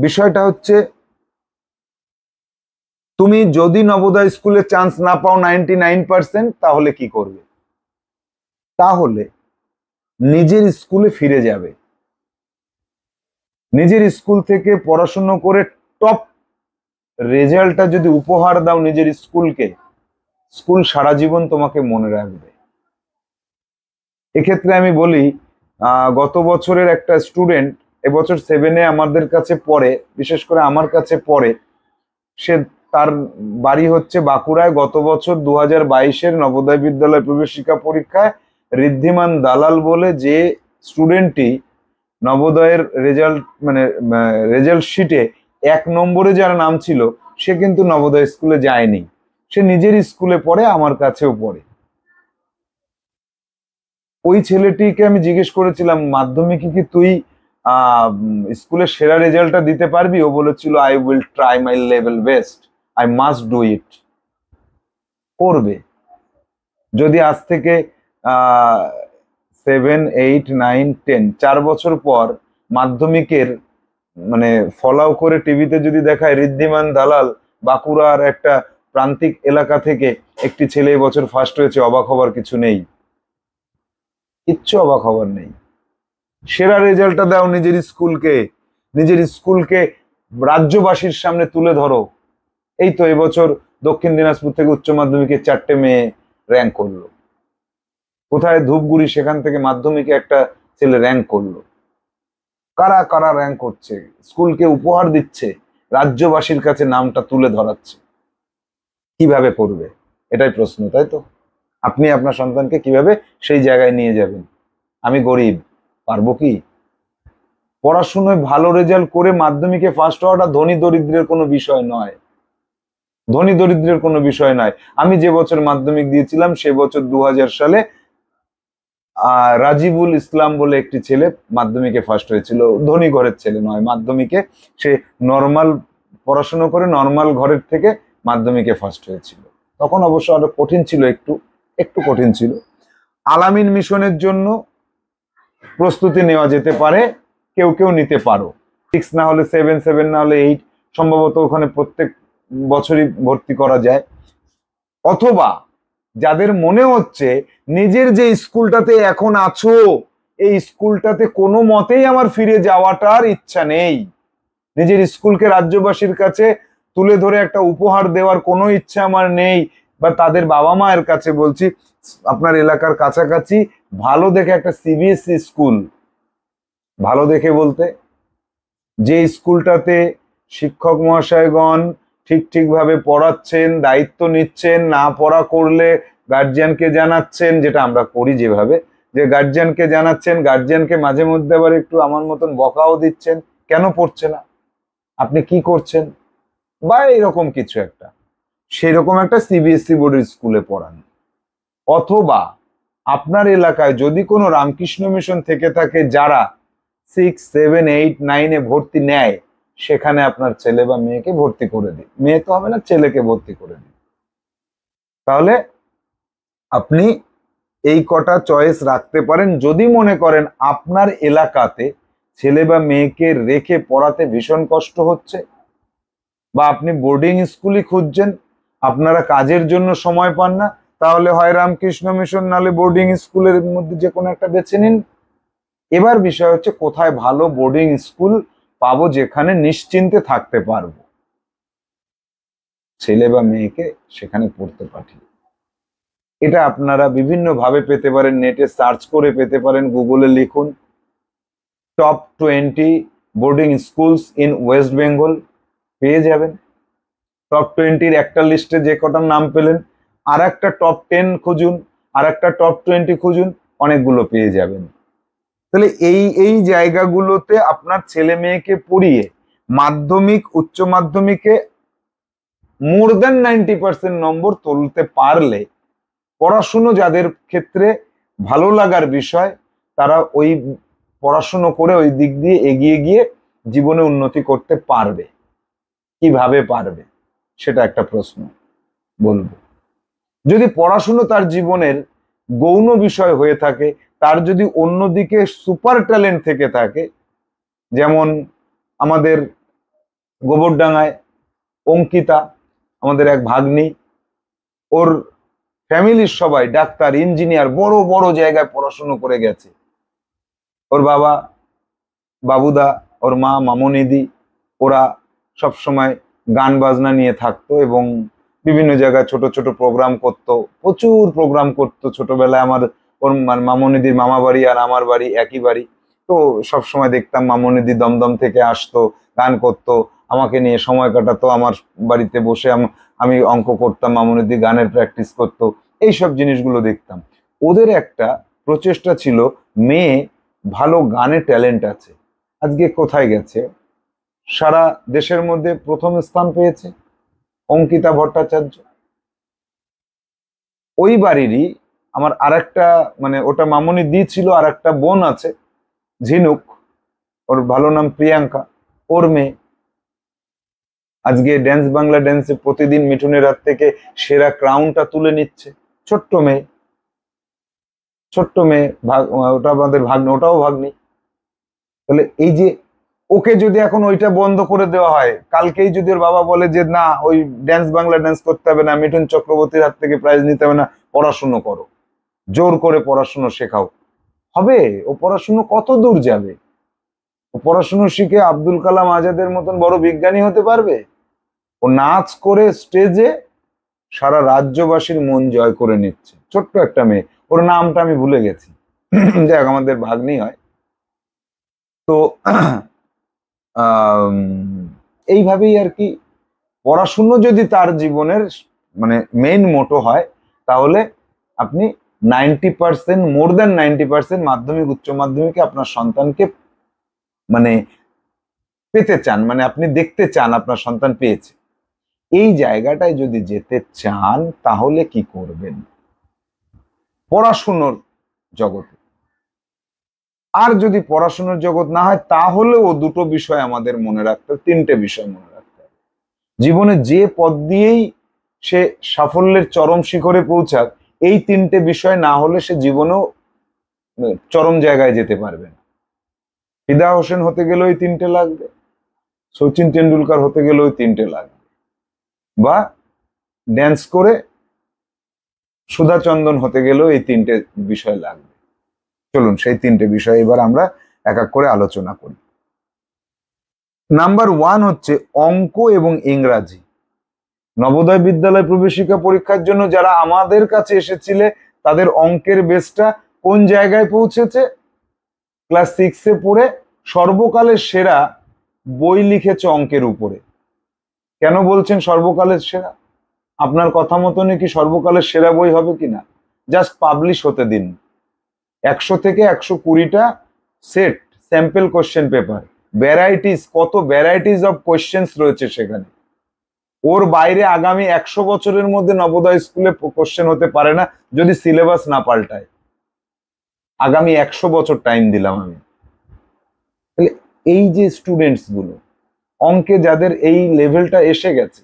বিষয়টা হচ্ছে তুমি যদি নবোদয় স্কুলে চান্স না পাও নাইনটি নাইন পার্সেন্ট তাহলে কি করবে তাহলে নিজের স্কুলে ফিরে যাবে নিজের স্কুল থেকে পড়াশুনো করে টপ রেজাল্টটা যদি উপহার দাও নিজের স্কুলকে স্কুল সারা জীবন তোমাকে মনে রাখবে এক্ষেত্রে আমি বলি গত বছরের একটা স্টুডেন্ট এবছর সেভেনে আমাদের কাছে পড়ে বিশেষ করে আমার কাছে পড়ে সে তার বাড়ি হচ্ছে বাঁকুড়ায় গত বছর দু হাজার বাইশের নবোদয় বিদ্যালয় প্রবেশিকা পরীক্ষায় ঋদ্ধিমান দালাল বলে যে স্টুডেন্টটি নবোদয়ের রেজাল্ট মানে রেজাল্ট শিটে এক নম্বরে যার নাম ছিল সে কিন্তু নবোদয় স্কুলে যায়নি সে নিজের স্কুলে পড়ে আমার কাছেও পড়ে ওই ছেলেটিকে আমি জিজ্ঞেস করেছিলাম মাধ্যমিকে কি তুই স্কুলের সেরা রেজাল্টটা দিতে পারবি ও বলেছিল I will try my level best I must do it করবে যদি আজ থেকে সেভেন এইট নাইন টেন চার বছর পর মাধ্যমিকের মানে ফলাও করে টিভিতে যদি দেখায় ঋদ্ধিমান দালাল বাঁকুড়ার একটা প্রান্তিক এলাকা থেকে একটি ছেলে বছর ফার্স্ট হয়েছে অবাক হবার কিছু নেই কিচ্ছু অবাক হবার নেই সেরা রেজাল্টটা দাও নিজের স্কুলকে নিজের স্কুলকে রাজ্যবাসীর সামনে তুলে ধরো এই তো এবছর দক্ষিণ দিনাজপুর থেকে উচ্চ মাধ্যমিকে চারটে মেয়ে র্যাঙ্ক করলো কোথায় ধূপগুড়ি সেখান থেকে মাধ্যমিকে একটা ছেলে র্যাঙ্ক করলো কারা কারা র্যাঙ্ক করছে স্কুলকে উপহার দিচ্ছে রাজ্যবাসীর কাছে নামটা তুলে ধরাচ্ছে কিভাবে পড়বে এটাই প্রশ্ন তাই তো আপনি আপনার সন্তানকে কিভাবে সেই জায়গায় নিয়ে যাবেন আমি গরিব পারবো কি পড়াশুনোয় ভালো রেজাল্ট করে মাধ্যমিকে ফার্স্ট হওয়াটা ধনী দরিদ্রের কোনো বিষয় নয় ধনী দরিদ্রের কোনো বিষয় নাই আমি যে বছর মাধ্যমিক দিয়েছিলাম সে বছর দু সালে রাজিবুল ইসলাম বলে একটি ছেলে মাধ্যমিকে ফার্স্ট হয়েছিল ধনী ঘরের ছেলে নয় মাধ্যমিকে সে নর্মাল পড়াশুনো করে নর্মাল ঘরের থেকে মাধ্যমিকে ফার্স্ট হয়েছিল তখন অবশ্য আরো কঠিন ছিল একটু একটু কঠিন ছিল আলামিন মিশনের জন্য প্রস্তুতি নেওয়া যেতে পারে কেউ কেউ নিতে পারো সিক্স না হলে সেভেন সেভেন না হলে এইট সম্ভবত ওখানে প্রত্যেক বছরই ভর্তি করা যায় অথবা যাদের মনে হচ্ছে নিজের যে স্কুলটাতে এখন আছো এই স্কুলটাতে কোনো মতেই আমার ফিরে যাওয়াটার ইচ্ছা নেই নিজের স্কুলকে রাজ্যবাসীর কাছে তুলে ধরে একটা উপহার দেওয়ার কোনো ইচ্ছা আমার নেই বা তাদের বাবা মায়ের কাছে বলছি আপনার এলাকার কাছাকাছি ভালো দেখে একটা সিবিএসসি e স্কুল ভালো দেখে বলতে যে স্কুলটাতে শিক্ষক মহাশয়গণ ঠিক ঠিকভাবে পড়াচ্ছেন দায়িত্ব নিচ্ছেন না পড়া করলে গার্জিয়ানকে জানাচ্ছেন যেটা আমরা করি যেভাবে যে গার্জিয়ানকে জানাচ্ছেন গার্জিয়ানকে মাঝে মধ্যে আবার একটু আমার মতন বকাও দিচ্ছেন কেন পড়ছে না আপনি কি করছেন বা এরকম কিছু একটা সেরকম একটা সিবিএসসি e বোর্ডের স্কুলে পড়ান অথবা আপনার এলাকায় যদি কোনো রামকৃষ্ণ মিশন থেকে থাকে যারা সিক্স সেভেন এইট নাইনে ভর্তি নেয় সেখানে আপনার ছেলে বা মেয়েকে ভর্তি করে দিন মেয়ে তো হবে না ছেলেকে ভর্তি করে দিন তাহলে আপনি এই কটা চয়েস রাখতে পারেন যদি মনে করেন আপনার এলাকাতে ছেলে বা মেয়েকে রেখে পড়াতে ভীষণ কষ্ট হচ্ছে বা আপনি বোর্ডিং স্কুলই খুঁজছেন আপনারা কাজের জন্য সময় পান না তাহলে হয় রামকৃষ্ণ মিশন নালে বোর্ডিং স্কুলের মধ্যে যে কোনো একটা বেছে নিন এবার বিষয় হচ্ছে কোথায় ভালো বোর্ডিং স্কুল পাবো যেখানে নিশ্চিন্তে থাকতে পারবো ছেলে বা মেয়েকে সেখানে পড়তে পাঠিয়ে এটা আপনারা বিভিন্নভাবে পেতে পারেন নেটে সার্চ করে পেতে পারেন গুগলে লিখুন top twenty boarding schools in West Bengal পেয়ে যাবেন টপ টোয়েন্টির একটা লিস্টে যে কটার নাম পেলেন আর একটা টপ টেন খুঁজুন আর একটা টপ টোয়েন্টি খুঁজুন অনেকগুলো পেয়ে যাবেন তাহলে এই এই জায়গাগুলোতে আপনার ছেলে মেয়েকে পড়িয়ে মাধ্যমিক উচ্চ মাধ্যমিকে মোর দেন নাইনটি পার্সেন্ট নম্বর তুলতে পারলে পড়াশুনো যাদের ক্ষেত্রে ভালো লাগার বিষয় তারা ওই পড়াশুনো করে ওই দিক দিয়ে এগিয়ে গিয়ে জীবনে উন্নতি করতে পারবে কিভাবে পারবে সেটা একটা প্রশ্ন বলবো যদি পড়াশুনো তার জীবনের গৌণ বিষয় হয়ে থাকে তার যদি অন্যদিকে সুপার ট্যালেন্ট থেকে থাকে যেমন আমাদের গোবরডাঙ্গায় অঙ্কিতা আমাদের এক ভাগ্নি ওর ফ্যামিলির সবাই ডাক্তার ইঞ্জিনিয়ার বড় বড় জায়গায় পড়াশুনো করে গেছে ওর বাবা বাবুদা ওর মা মামনিদি ওরা সব সময় গান বাজনা নিয়ে থাকতো এবং বিভিন্ন জায়গায় ছোট ছোট প্রোগ্রাম করত প্রচুর প্রোগ্রাম করত ছোটবেলায় আমার ওর মানে মামনিদির মামা বাড়ি আর আমার বাড়ি একই বাড়ি তো সব সময় দেখতাম মামনিদি দমদম থেকে আসতো গান করত আমাকে নিয়ে সময় কাটাতো আমার বাড়িতে বসে আমি অঙ্ক করতাম মামনিদি গানের প্র্যাকটিস করত সব জিনিসগুলো দেখতাম ওদের একটা প্রচেষ্টা ছিল মেয়ে ভালো গানে ট্যালেন্ট আছে আজকে কোথায় গেছে সারা দেশের মধ্যে প্রথম স্থান পেয়েছে অঙ্কিতা ভট্টাচার্য ওই বাড়িরই আমার আর একটা মানে ওটা মামনি দিয়েছিল আর একটা বোন আছে ঝিনুক ওর ভালো নাম প্রিয়াঙ্কা ওর মেয়ে আজকে ড্যান্স বাংলা ড্যান্সে প্রতিদিন মিঠুনের হাত থেকে সেরা ক্রাউনটা তুলে নিচ্ছে ছোট্ট মেয়ে ছোট্ট মেয়ে ভাগ ওটা আমাদের ভাগ্নে ওটাও ভাগ্নি তাহলে এই যে ওকে যদি এখন ওইটা বন্ধ করে দেওয়া হয় কালকেই যদি ওর বাবা বলে যে না ওই ড্যান্স বাংলা ড্যান্স করতে হবে না মিঠুন চক্রবর্তীর হাত থেকে প্রাইজ নিতে হবে না পড়াশুনো করো জোর করে পড়াশুনো শেখাও হবে ও পড়াশুনো কত দূর যাবে ও পড়াশুনো শিখে আব্দুল কালাম আজাদের মতন বড় বিজ্ঞানী হতে পারবে ও নাচ করে স্টেজে সারা রাজ্যবাসীর মন জয় করে নিচ্ছে ছোট্ট একটা মেয়ে ওর নামটা আমি ভুলে গেছি যাক আমাদের ভাগ্নি হয় তো এইভাবেই আর কি পড়াশুনো যদি তার জীবনের মানে মেইন মোটো হয় তাহলে আপনি ninety percent more than ninety percent Madhyamik উচ্চ মাধ্যমিকে আপনার সন্তানকে মানে পেতে চান মানে আপনি দেখতে চান আপনার সন্তান পেয়েছে এই জায়গাটায় যদি যেতে চান তাহলে কি করবেন পড়াশুনোর জগতে আর যদি পড়াশুনোর জগৎ না হয় তাহলেও দুটো বিষয় আমাদের মনে রাখতে হবে তিনটে বিষয় মনে রাখতে হবে জীবনে যে পথ দিয়েই সে সাফল্যের চরম শিখরে পৌঁছাক এই তিনটে বিষয় না হলে সে জীবনেও মানে, চরম জায়গায় যেতে পারবে না ফিদা হোসেন হতে গেলে ওই তিনটে লাগবে সচিন টেন্ডুলকার হতে গেলে ওই তিনটে লাগবে বা ড্যান্স করে সুধা চন্দন হতে গেলেও এই তিনটে বিষয় লাগবে চলুন সেই তিনটে বিষয় এবার আমরা এক এক করে আলোচনা করি নাম্বার ওয়ান হচ্ছে অঙ্ক এবং ইংরাজি নবোদয় বিদ্যালয় প্রবেশিকা পরীক্ষার জন্য যারা আমাদের কাছে এসেছিলে তাদের অঙ্কের বেসটা কোন জায়গায় পৌঁছেছে ক্লাস সিক্সে পড়ে সর্বকালের সেরা বই লিখেছে অঙ্কের উপরে কেন বলছেন সর্বকালের সেরা আপনার কথা মতনই কি সর্বকালের সেরা বই হবে কিনা জাস্ট পাবলিশ হতে দিন একশো থেকে একশো কুড়িটা set sample question paper varieties কত ভ্যারাইটিস অফ কোশ্চেন্স রয়েছে সেখানে ওর বাইরে আগামী একশো বছরের মধ্যে নবোদয় স্কুলে কোশ্চেন হতে পারে না যদি সিলেবাস না পাল্টায় আগামী একশো বছর টাইম দিলাম আমি তাহলে এই যে স্টুডেন্টসগুলো অঙ্কে যাদের এই লেভেলটা এসে গেছে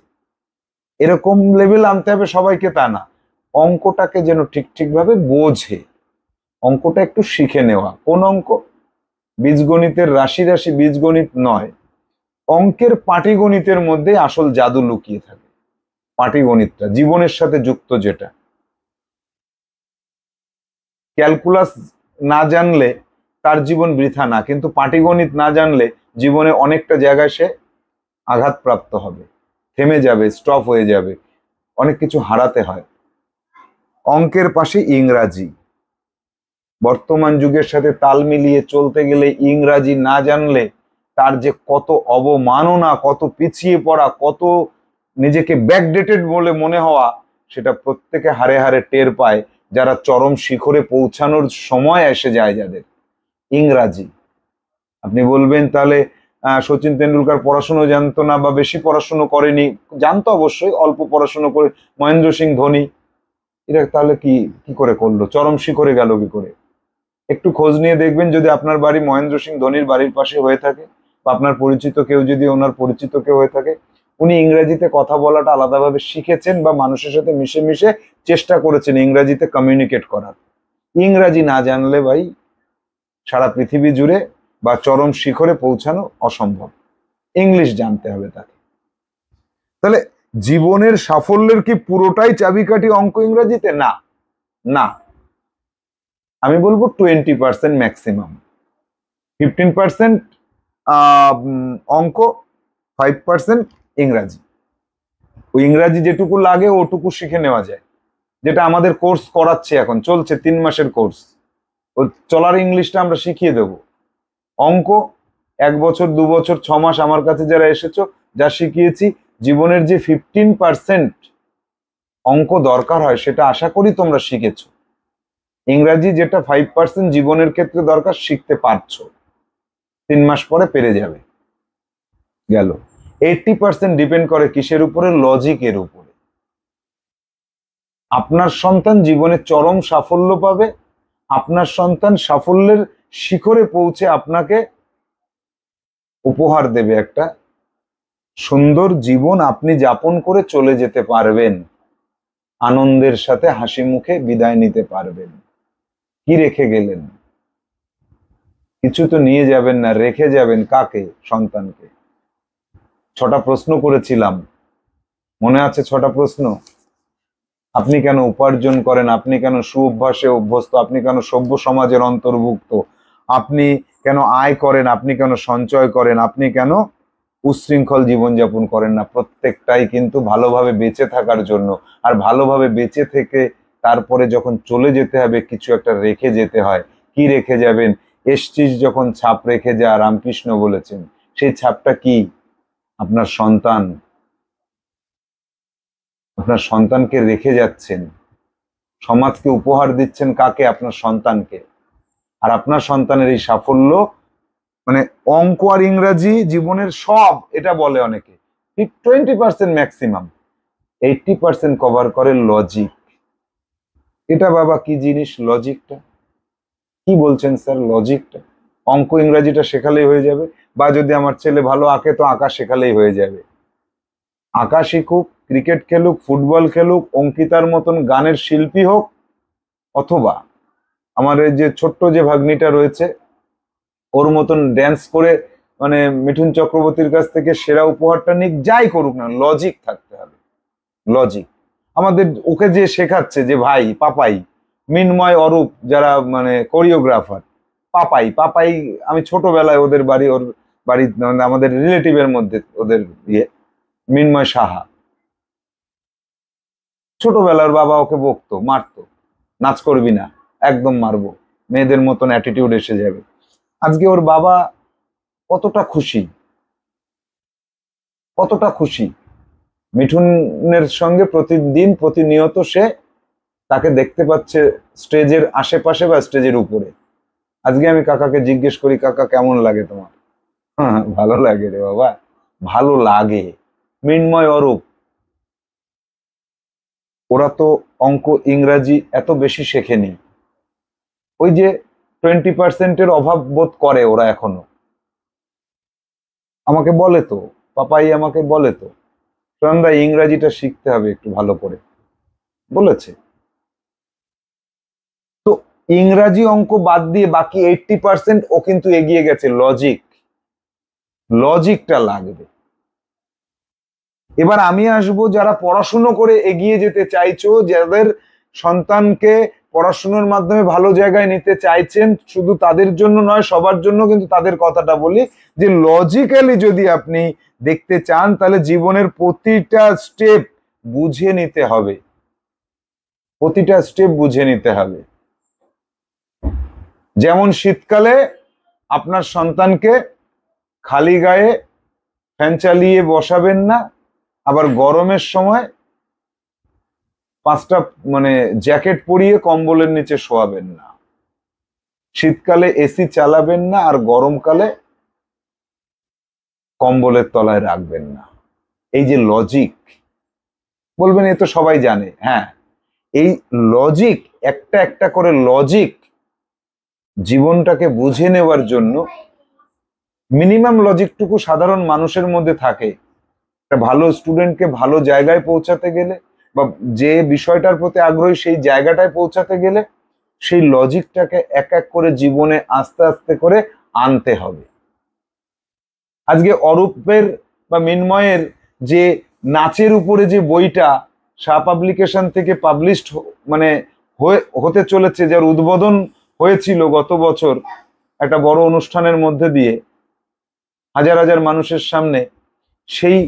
এরকম লেভেল আনতে হবে সবাইকে তা না অঙ্কটাকে যেন ঠিক ঠিকভাবে বোঝে অঙ্কটা একটু শিখে নেওয়া কোন অঙ্ক বীজগণিতের রাশি রাশি বীজগণিত নয় অঙ্কের পাটিগণিতের মধ্যে আসল জাদু লুকিয়ে থাকে পাটিগণিতটা জীবনের সাথে যুক্ত যেটা ক্যালকুলাস না জানলে তার জীবন বৃথা না কিন্তু পাটিগণিত না জানলে জীবনে অনেকটা জায়গায় সে আঘাতপ্রাপ্ত হবে থেমে যাবে স্টপ হয়ে যাবে অনেক কিছু হারাতে হয় অঙ্কের পাশে ইংরাজি বর্তমান যুগের সাথে তাল মিলিয়ে চলতে গেলে ইংরাজি না জানলে তার যে কত অবমাননা কত পিছিয়ে পড়া কত নিজেকে ব্যাকডেটেড বলে মনে হওয়া সেটা প্রত্যেকে হারে হারে টের পায় যারা চরম শিখরে পৌঁছানোর সময় এসে যায় যাদের ইংরাজি আপনি বলবেন তাহলে সচিন তেন্ডুলকার পড়াশুনো জানতো না বা বেশি পড়াশুনো করেনি জানতো অবশ্যই অল্প পড়াশুনো করে মহেন্দ্র সিং ধোনি এটা তাহলে কি কি করে করলো চরম শিখরে গেল কি করে একটু খোঁজ নিয়ে দেখবেন যদি আপনার বাড়ি মহেন্দ্র সিং ধোনির বাড়ির পাশে হয়ে থাকে বা আপনার পরিচিত কেউ যদি ওনার পরিচিত কেউ হয়ে থাকে উনি ইংরেজিতে কথা বলাটা আলাদাভাবে শিখেছেন বা মানুষের সাথে মিশে মিশে চেষ্টা করেছেন ইংরাজিতে কমিউনিকেট করার ইংরাজি না জানলে ভাই সারা পৃথিবী জুড়ে বা চরম শিখরে পৌঁছানো অসম্ভব ইংলিশ জানতে হবে তাকে তাহলে জীবনের সাফল্যের কি পুরোটাই চাবিকাঠি অঙ্ক ইংরাজিতে না না আমি বলবো twenty percent maximum fifteen percent অঙ্ক ফাইভ পার্সেন্ট ইংরাজি ওই ইংরাজি যেটুকু লাগে ওটুকু শিখে নেওয়া যায় যেটা আমাদের কোর্স করাচ্ছে এখন চলছে তিন মাসের কোর্স ও চলার ইংলিশটা আমরা শিখিয়ে দেব অঙ্ক এক বছর দু বছর ছ মাস আমার কাছে যারা এসেছো যা শিখিয়েছি জীবনের যে ফিফটিন পার্সেন্ট অঙ্ক দরকার হয় সেটা আশা করি তোমরা শিখেছ ইংরাজি যেটা ফাইভ পার্সেন্ট জীবনের ক্ষেত্রে দরকার শিখতে পারছো তিন মাস পরে পেরে যাবে গেল এইটটি পার্সেন্ট ডিপেন্ড করে কিসের উপরে লজিকের উপরে আপনার সন্তান জীবনে চরম সাফল্য পাবে আপনার সন্তান সাফল্যের শিখরে পৌঁছে আপনাকে উপহার দেবে একটা সুন্দর জীবন আপনি যাপন করে চলে যেতে পারবেন আনন্দের সাথে হাসি মুখে বিদায় নিতে পারবেন কি রেখে গেলেন কিছু তো নিয়ে যাবেন না রেখে যাবেন কাকে সন্তানকে ছটা প্রশ্ন করেছিলাম মনে আছে ছটা প্রশ্ন আপনি কেন উপার্জন করেন আপনি কেন সুঅভ্যাসে অভ্যস্ত আপনি কেন সভ্য সমাজের অন্তর্ভুক্ত আপনি কেন আয় করেন আপনি কেন সঞ্চয় করেন আপনি কেন উচ্ছৃঙ্খল জীবনযাপন করেন না প্রত্যেকটাই কিন্তু ভালোভাবে বেঁচে থাকার জন্য আর ভালোভাবে বেঁচে থেকে তারপরে যখন চলে যেতে হবে কিছু একটা রেখে যেতে হয় কি রেখে যাবেন এসছিস যখন ছাপ রেখে যা রামকৃষ্ণ বলেছেন সেই ছাপটা কি আপনার সন্তান আপনার সন্তানকে রেখে যাচ্ছেন সমাজকে উপহার দিচ্ছেন কাকে আপনার সন্তানকে আর আপনার সন্তানের এই সাফল্য মানে অঙ্ক আর ইংরাজি জীবনের সব এটা বলে অনেকে ঠিক twenty percent maximum eighty percent cover করে লজিক এটা বাবা কি জিনিস লজিকটা কি বলছেন স্যার লজিকটা অঙ্ক ইংরাজিটা শেখালেই হয়ে যাবে বা যদি আমার ছেলে ভালো আঁকে তো আঁকা শেখালেই হয়ে যাবে আঁকা শিখুক ক্রিকেট খেলুক ফুটবল খেলুক অঙ্কিতার মতন গানের শিল্পী হোক অথবা আমার যে ছোট্ট যে ভাগ্নিটা রয়েছে ওর মতন ড্যান্স করে মানে মিঠুন চক্রবর্তীর কাছ থেকে সেরা উপহারটা নিক যাই করুক না লজিক থাকতে হবে লজিক আমাদের ওকে যে শেখাচ্ছে যে ভাই পাপাই মিনময় অরূপ যারা মানে কোরিওগ্রাফার পাপাই পাপাই আমি ছোটবেলায় ওদের বাড়ি ওর বাড়ি মানে আমাদের রিলেটিভের মধ্যে ওদের ইয়ে মিনময় সাহা ছোটবেলার বাবা ওকে বকতো মারতো নাচ করবি না একদম মারবো মেয়েদের মতন অ্যাটিটিউড এসে যাবে আজকে ওর বাবা কতটা খুশি কতটা খুশি মিঠুনের সঙ্গে প্রতিদিন প্রতিনিয়ত সে তাকে দেখতে পাচ্ছে স্টেজের আশেপাশে বা স্টেজের উপরে আজকে আমি কাকাকে জিজ্ঞেস করি কাকা কেমন লাগে তোমার হ্যাঁ, ভালো লাগে রে বাবা ভালো লাগে মৃন্ময় অরূপ ওরা তো অঙ্ক ইংরাজি এত বেশি শেখেনি ওই যে টোয়েন্টি পার্সেন্টের অভাব বোধ করে ওরা এখনো আমাকে বলে তো পাপাই আমাকে বলে তো সন্ধ্যা ইংরাজিটা শিখতে হবে একটু ভালো করে বলেছে ইংরাজি অঙ্ক বাদ দিয়ে বাকি এইটটি পার্সেন্ট ও কিন্তু এগিয়ে গেছে লজিক লজিকটা লাগবে এবার আমি আসব যারা পড়াশুনো করে এগিয়ে যেতে চাইছো যাদের সন্তানকে পড়াশুনোর মাধ্যমে ভালো জায়গায় নিতে চাইছেন শুধু তাদের জন্য নয় সবার জন্য কিন্তু তাদের কথাটা বলি যে লজিক্যালি যদি আপনি দেখতে চান তাহলে জীবনের প্রতিটা স্টেপ বুঝে নিতে হবে প্রতিটা স্টেপ বুঝে নিতে হবে যেমন শীতকালে আপনার সন্তানকে খালি গায়ে ফ্যান চালিয়ে বসাবেন না আবার গরমের সময় পাঁচটা মানে জ্যাকেট পরিয়ে কম্বলের নিচে শোয়াবেন না শীতকালে এসি চালাবেন না আর গরমকালে কম্বলের তলায় রাখবেন না এই যে লজিক বলবেন এ তো সবাই জানে হ্যাঁ এই লজিক একটা একটা করে লজিক জীবনটাকে বুঝে নেওয়ার জন্য মিনিমাম লজিকটুকু সাধারণ মানুষের মধ্যে থাকে একটা ভালো স্টুডেন্টকে ভালো জায়গায় পৌঁছাতে গেলে বা যে বিষয়টার প্রতি আগ্রহী সেই জায়গাটায় পৌঁছাতে গেলে সেই লজিকটাকে এক এক করে জীবনে আস্তে আস্তে করে আনতে হবে আজকে অরূপের বা মিনময়ের যে নাচের উপরে যে বইটা শাহ পাবলিকেশন থেকে পাবলিশড মানে হতে চলেছে যার উদ্বোধন হয়েছিল গত বছর একটা বড় অনুষ্ঠানের মধ্যে দিয়ে হাজার হাজার মানুষের সামনে সেই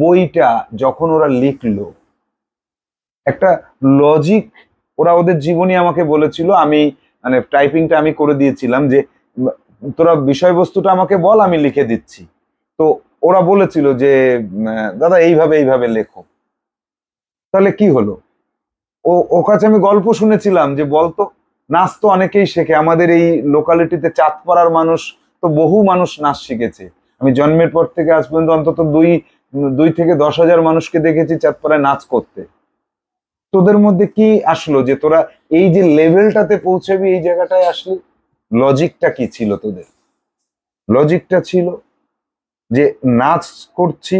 বইটা যখন ওরা লিখলো একটা লজিক ওরা ওদের জীবনী আমাকে বলেছিল আমি মানে টাইপিংটা আমি করে দিয়েছিলাম যে তোরা বিষয়বস্তুটা আমাকে বল আমি লিখে দিচ্ছি তো ওরা বলেছিল যে দাদা এইভাবে এইভাবে লেখো তাহলে কি হলো ও ওর কাছে আমি গল্প শুনেছিলাম যে বলতো নাচ তো অনেকেই শেখে আমাদের এই লোকালিটিতে পড়ার মানুষ তো বহু মানুষ নাচ শিখেছে আমি জন্মের পর থেকে আজ পর্যন্ত অন্তত দুই দুই থেকে দশ হাজার মানুষকে দেখেছি চাঁদ পড়ায় নাচ করতে তোদের মধ্যে কি আসলো যে তোরা এই যে লেভেলটাতে পৌঁছাবি এই জায়গাটায় আসলি লজিকটা কি ছিল তোদের লজিকটা ছিল যে নাচ করছি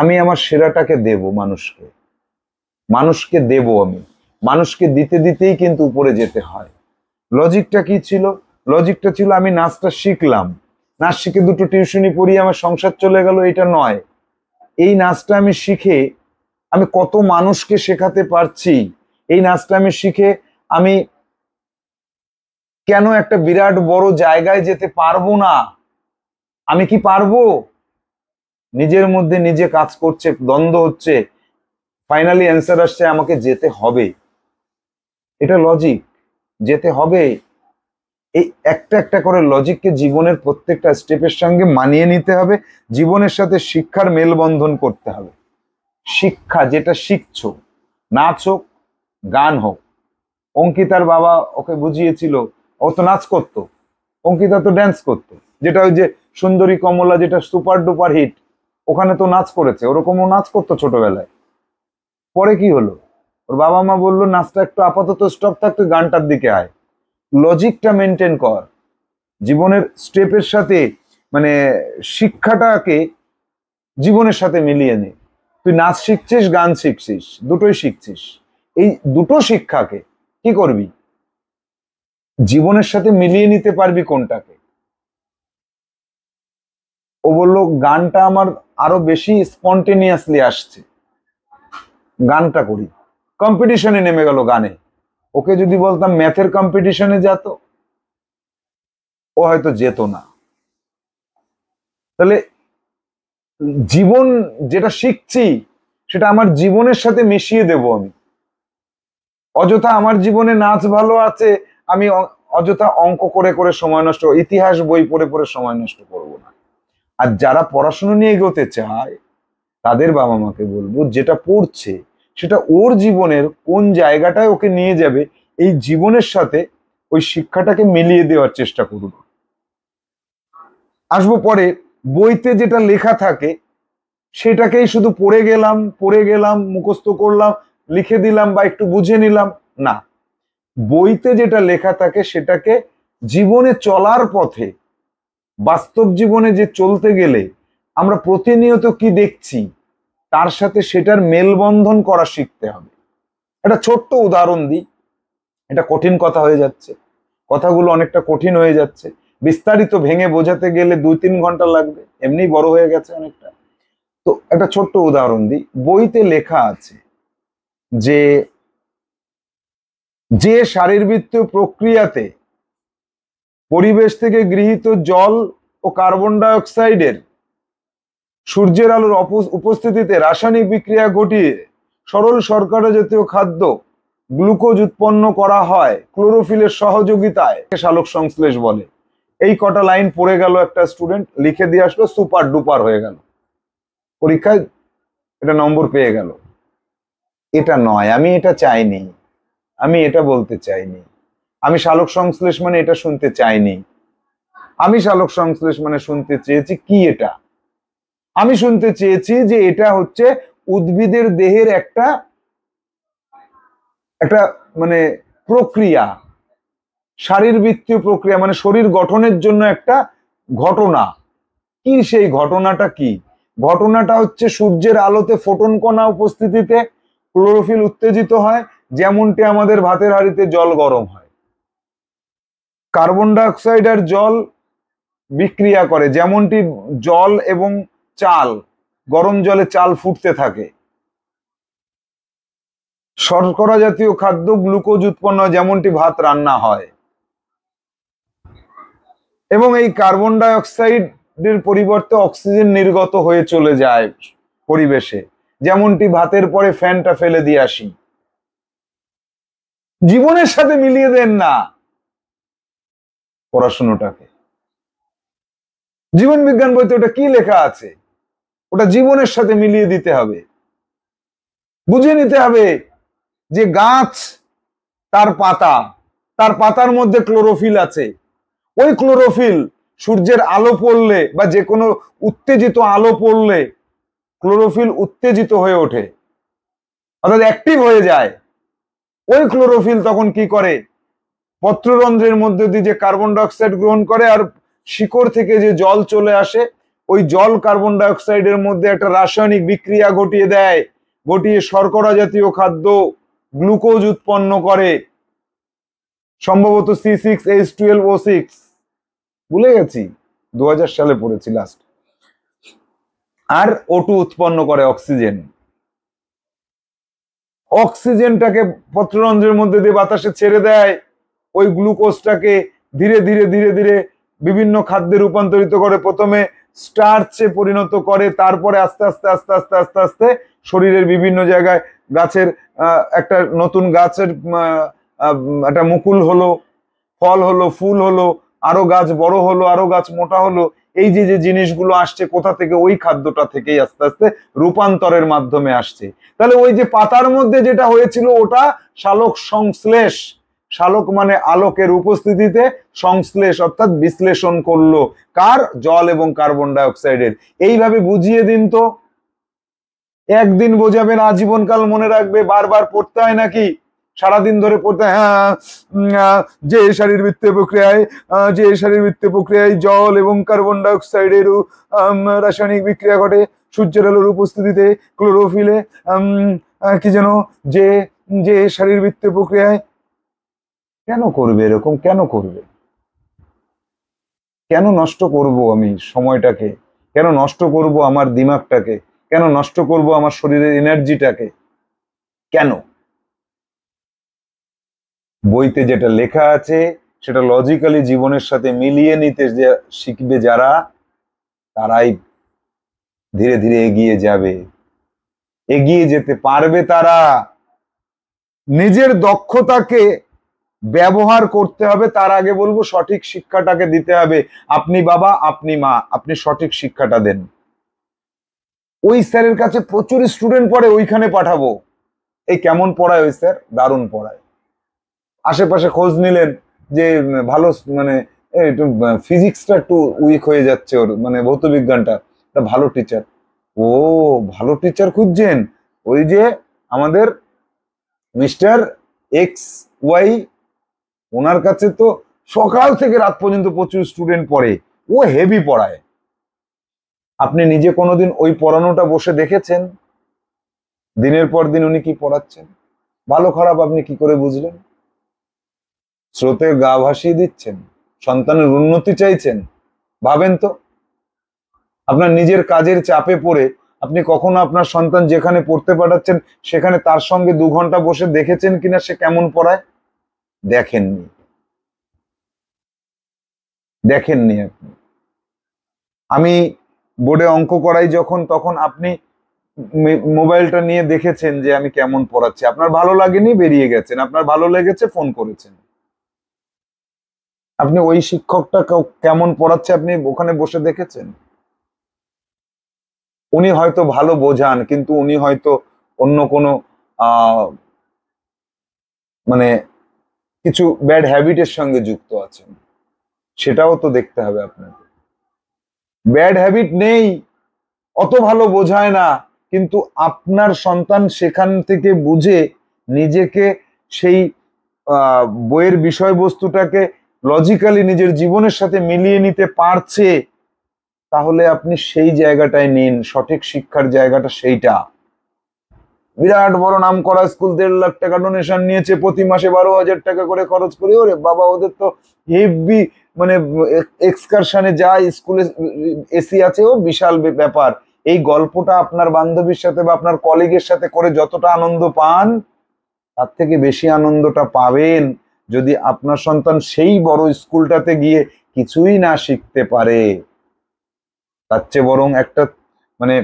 আমি আমার সেরাটাকে দেব মানুষকে মানুষকে দেব আমি মানুষকে দিতে দিতেই কিন্তু উপরে যেতে হয় লজিকটা কি ছিল লজিকটা ছিল আমি নাচটা শিখলাম নাচ শিখে দুটো টিউশনি পড়িয়ে আমার সংসার চলে গেল এটা নয় এই নাচটা আমি শিখে আমি কত মানুষকে শেখাতে পারছি এই নাচটা আমি শিখে আমি কেন একটা বিরাট বড় জায়গায় যেতে পারবো না আমি কি পারবো নিজের মধ্যে নিজে কাজ করছে দ্বন্দ্ব হচ্ছে ফাইনালি অ্যান্সার আসছে আমাকে যেতে হবে এটা লজিক যেতে হবে এই একটা একটা করে লজিককে জীবনের প্রত্যেকটা স্টেপের সঙ্গে মানিয়ে নিতে হবে জীবনের সাথে শিক্ষার মেলবন্ধন করতে হবে শিক্ষা যেটা শিখছ নাচ হোক গান হোক অঙ্কিতার বাবা ওকে বুঝিয়েছিল ও তো নাচ করতো অঙ্কিতা তো ড্যান্স করতো যেটা ওই যে সুন্দরী কমলা যেটা সুপার ডুপার হিট ওখানে তো নাচ করেছে ওরকমও নাচ করতো ছোটবেলায় পরে কি হলো ওর বাবা মা বললো নাচটা একটু আপাতত স্টপ থাক তুই গানটার দিকে আয় লজিকটা মেনটেন কর জীবনের স্টেপের সাথে মানে শিক্ষাটাকে জীবনের সাথে মিলিয়ে নে তুই নাচ শিখছিস গান শিখছিস দুটোই শিখছিস এই দুটো শিক্ষাকে কি করবি জীবনের সাথে মিলিয়ে নিতে পারবি কোনটাকে ও বললো গানটা আমার আরো বেশি স্পন্টেনিয়াসলি আসছে গানটা করি কম্পিটিশনে নেমে গেল গানে ওকে যদি বলতাম ম্যাথের কম্পিটিশনে যেত ও হয়তো যেত না তাহলে জীবন যেটা শিখছি সেটা আমার জীবনের সাথে মিশিয়ে দেব আমি অযথা আমার জীবনে নাচ ভালো আছে আমি অযথা অঙ্ক করে করে সময় নষ্ট ইতিহাস বই পড়ে পড়ে সময় নষ্ট করব না আর যারা পড়াশুনো নিয়ে এগোতে চায় তাদের বাবা মাকে বলবো যেটা পড়ছে সেটা ওর জীবনের কোন জায়গাটায় ওকে নিয়ে যাবে এই জীবনের সাথে ওই শিক্ষাটাকে মিলিয়ে দেওয়ার চেষ্টা করুন আসবো পরে বইতে যেটা লেখা থাকে সেটাকেই শুধু পড়ে গেলাম পড়ে গেলাম মুখস্থ করলাম লিখে দিলাম বা একটু বুঝে নিলাম না বইতে যেটা লেখা থাকে সেটাকে জীবনে চলার পথে বাস্তব জীবনে যে চলতে গেলে আমরা প্রতিনিয়ত কি দেখছি তার সাথে সেটার মেলবন্ধন করা শিখতে হবে একটা ছোট্ট উদাহরণ দিই এটা কঠিন কথা হয়ে যাচ্ছে কথাগুলো অনেকটা কঠিন হয়ে যাচ্ছে বিস্তারিত ভেঙে বোঝাতে গেলে দুই তিন ঘন্টা লাগবে এমনি বড় হয়ে গেছে অনেকটা তো একটা ছোট্ট উদাহরণ দিই বইতে লেখা আছে যে যে শারীরবৃত্তীয় প্রক্রিয়াতে পরিবেশ থেকে গৃহীত জল ও কার্বন ডাইঅক্সাইডের সূর্যের আলোর উপস্থিতিতে রাসায়নিক বিক্রিয়া ঘটিয়ে সরল শর্করা জাতীয় খাদ্য গ্লুকোজ উৎপন্ন করা হয় ক্লোরোফিলের সহযোগিতায় সালোক সংশ্লেষ বলে এই কটা লাইন পড়ে গেল একটা স্টুডেন্ট লিখে দিয়ে আসলো সুপার ডুপার হয়ে গেল পরীক্ষায় এটা নম্বর পেয়ে গেল এটা নয় আমি এটা চাইনি আমি এটা বলতে চাইনি আমি শালক সংশ্লেষ মানে এটা শুনতে চাইনি আমি শালক সংশ্লেষ মানে শুনতে চেয়েছি কি এটা আমি শুনতে চেয়েছি যে এটা হচ্ছে উদ্ভিদের দেহের একটা একটা মানে প্রক্রিয়া শারীরবৃত্তীয় প্রক্রিয়া মানে শরীর গঠনের জন্য একটা ঘটনা কি সেই ঘটনাটা কি ঘটনাটা হচ্ছে সূর্যের আলোতে ফোটন কণা উপস্থিতিতে ক্লোরোফিল উত্তেজিত হয় যেমনটি আমাদের ভাতের হাড়িতে জল গরম হয় কার্বন ডাইঅক্সাইড আর জল বিক্রিয়া করে যেমনটি জল এবং চাল গরম জলে চাল ফুটতে থাকে শর্করা জাতীয় খাদ্য গ্লুকোজ উৎপন্ন যেমনটি ভাত রান্না হয় এবং এই কার্বন ডাইঅক্সাইডের পরিবর্তে অক্সিজেন নির্গত হয়ে চলে যায় পরিবেশে যেমনটি ভাতের পরে ফ্যানটা ফেলে দিয়ে আসি জীবনের সাথে মিলিয়ে দেন না পড়াশুনোটাকে জীবন বিজ্ঞান বইতে ওটা কি লেখা আছে ওটা জীবনের সাথে মিলিয়ে দিতে হবে বুঝে নিতে হবে যে গাছ তার পাতা তার পাতার মধ্যে ক্লোরোফিল আছে ওই ক্লোরোফিল সূর্যের আলো পড়লে বা যে কোনো উত্তেজিত আলো পড়লে ক্লোরোফিল উত্তেজিত হয়ে ওঠে অর্থাৎ অ্যাক্টিভ হয়ে যায় ওই ক্লোরোফিল তখন কি করে পত্ররন্ধ্রের মধ্যে দিয়ে যে কার্বন ডাইঅক্সাইড গ্রহণ করে আর শিকড় থেকে যে জল চলে আসে ওই জল কার্বন ডাইঅক্সাইডের মধ্যে একটা রাসায়নিক বিক্রিয়া ঘটিয়ে দেয় ঘটিয়ে শর্করা জাতীয় খাদ্য গ্লুকোজ উৎপন্ন করে সম্ভবত C six H twelve O six ভুলে গেছি দু সালে পড়েছি লাস্ট আর ওটু উৎপন্ন করে অক্সিজেন অক্সিজেনটাকে পত্ররঞ্জের মধ্যে দিয়ে বাতাসে ছেড়ে দেয় ওই গ্লুকোজটাকে ধীরে ধীরে ধীরে ধীরে বিভিন্ন খাদ্যে রূপান্তরিত করে প্রথমে স্টার্চে পরিণত করে তারপরে আস্তে আস্তে আস্তে আস্তে আস্তে আস্তে শরীরের বিভিন্ন জায়গায় গাছের একটা নতুন গাছের একটা মুকুল হলো ফল হলো ফুল হলো আরো গাছ বড় হলো আরো গাছ মোটা হলো এই যে যে জিনিসগুলো আসছে কোথা থেকে ওই খাদ্যটা থেকেই আস্তে আস্তে রূপান্তরের মাধ্যমে আসছে তাহলে ওই যে পাতার মধ্যে যেটা হয়েছিল ওটা শালক সংশ্লেষ শালক মানে আলোকের উপস্থিতিতে সংশ্লেষ অর্থাৎ বিশ্লেষণ করলো কার জল এবং কার্বন ডাইঅক্সাইডের এইভাবে বুঝিয়ে দিন তো একদিন বোঝাবেন আজীবনকাল মনে রাখবে বারবার পড়তে হয় নাকি সারাদিন ধরে পড়তে হ্যাঁ, হ্যাঁ যে শারীর বৃত্তে প্রক্রিয়ায় যে বৃত্তে প্রক্রিয়ায় জল এবং কার্বন ডাইঅক্সাইডের রাসায়নিক বিক্রিয়া ঘটে সূর্যের আলোর উপস্থিতিতে ক্লোরোফিলে কি যেন যে যে বৃত্তে প্রক্রিয়ায় কেন করবে এরকম কেন করবে কেন নষ্ট করব আমি সময়টাকে কেন নষ্ট করব আমার দিমাগটাকে কেন নষ্ট করব আমার শরীরের এনার্জিটাকে কেন বইতে যেটা লেখা আছে সেটা লজিক্যালি জীবনের সাথে মিলিয়ে নিতে শিখবে যারা তারাই ধীরে ধীরে এগিয়ে যাবে এগিয়ে যেতে পারবে তারা নিজের দক্ষতাকে ব্যবহার করতে হবে তার আগে বলবো সঠিক শিক্ষাটাকে দিতে হবে আপনি বাবা আপনি মা আপনি সঠিক শিক্ষাটা দেন ওই স্যারের কাছে প্রচুর স্টুডেন্ট পড়ে ওইখানে পাঠাবো এই কেমন পড়ায় ওই স্যার দারুণ পড়ায় আশেপাশে খোঁজ নিলেন যে ভালো মানে ফিজিক্সটা একটু উইক হয়ে যাচ্ছে ওর মানে ভৌতবিজ্ঞানটা তা ভালো টিচার ও ভালো টিচার খুঁজছেন ওই যে আমাদের মিস্টার এক্স ওয়াই ওনার কাছে তো সকাল থেকে রাত পর্যন্ত প্রচুর স্টুডেন্ট পড়ে ও হেভি পড়ায় আপনি নিজে কোনোদিন ওই পড়ানোটা বসে দেখেছেন দিনের পর দিন উনি কি পড়াচ্ছেন ভালো খারাপ আপনি কি করে বুঝলেন স্রোতের গা ভাসিয়ে দিচ্ছেন সন্তানের উন্নতি চাইছেন ভাবেন তো আপনার নিজের কাজের চাপে পড়ে আপনি কখনো আপনার সন্তান যেখানে পড়তে পাঠাচ্ছেন সেখানে তার সঙ্গে দু ঘন্টা বসে দেখেছেন কিনা সে কেমন পড়ায় দেখেননি দেখেননি আপনি আমি বোর্ডে অঙ্ক করাই যখন তখন আপনি মোবাইলটা নিয়ে দেখেছেন যে আমি কেমন পড়াচ্ছি আপনার ভালো লাগেনি বেরিয়ে গেছেন আপনার ভালো লেগেছে ফোন করেছেন আপনি ওই শিক্ষকটা কেমন পড়াচ্ছে আপনি ওখানে বসে দেখেছেন উনি হয়তো ভালো বোঝান কিন্তু উনি হয়তো অন্য কোনো মানে কিছু ব্যাড হ্যাবিটের সঙ্গে যুক্ত আছেন সেটাও তো দেখতে হবে আপনাকে ব্যাড হ্যাবিট নেই অত ভালো বোঝায় না কিন্তু আপনার সন্তান সেখান থেকে বুঝে নিজেকে সেই বইয়ের বিষয়বস্তুটাকে লজিক্যালি নিজের জীবনের সাথে মিলিয়ে নিতে পারছে তাহলে আপনি সেই জায়গাটায় নিন সঠিক শিক্ষার জায়গাটা সেইটা বিরাট বড় নাম করা স্কুল দেড় লাখ টাকা ডোনেশন নিয়েছে প্রতি মাসে বারো হাজার টাকা করে খরচ করে ওরে বাবা ওদের তো হেভি মানে এক্সকারশনে যায় স্কুলে এসি আছে ও বিশাল ব্যাপার এই গল্পটা আপনার বান্ধবীর সাথে বা আপনার কলিগের সাথে করে যতটা আনন্দ পান তার থেকে বেশি আনন্দটা পাবেন যদি আপনার সন্তান সেই বড় স্কুলটাতে গিয়ে কিছুই না শিখতে পারে তার চেয়ে বরং একটা মানে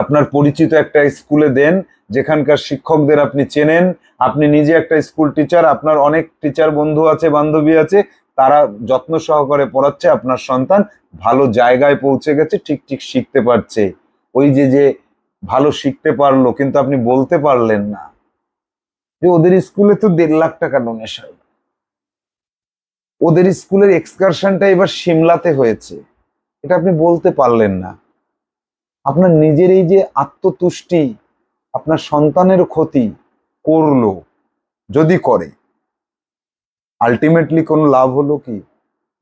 আপনার পরিচিত একটা স্কুলে দেন যেখানকার শিক্ষকদের আপনি চেনেন আপনি নিজে একটা স্কুল টিচার আপনার অনেক টিচার বন্ধু আছে বান্ধবী আছে তারা যত্ন সহকারে পড়াচ্ছে আপনার সন্তান ভালো জায়গায় পৌঁছে গেছে ঠিক ঠিক শিখতে পারছে ওই যে যে ভালো শিখতে পারলো কিন্তু আপনি বলতে পারলেন না যে ওদের স্কুলে তো দেড় লাখ টাকা ডোনেশন ওদের স্কুলের এক্সকারশনটা এবার সিমলাতে হয়েছে এটা আপনি বলতে পারলেন না আপনার নিজের এই যে আত্মতুষ্টি আপনার সন্তানের ক্ষতি করলো যদি করে আলটিমেটলি কোনো লাভ হলো কি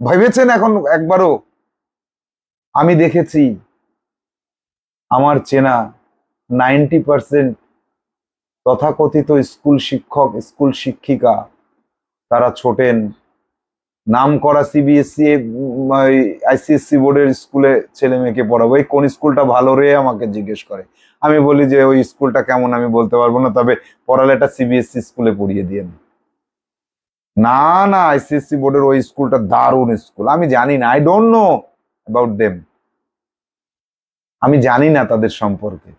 ভেবেছেন এখন একবারও আমি দেখেছি আমার চেনা নাইনটি পার্সেন্ট তথাকথিত স্কুল শিক্ষক স্কুল শিক্ষিকা তারা ছোটেন নাম করা সিবিএসসি আইসিএসসি e, e বোর্ডের স্কুলে ছেলে মেয়েকে পড়াবো এই কোন স্কুলটা ভালো রে আমাকে জিজ্ঞেস করে আমি বলি যে ওই স্কুলটা কেমন আমি বলতে পারবো না তবে পড়ালেটা সিবিএসসি e স্কুলে পড়িয়ে দিয়ে না না আইসিএসসি বোর্ডের ওই স্কুলটা দারুণ স্কুল আমি জানি না I don't know about them আমি জানি না তাদের সম্পর্কে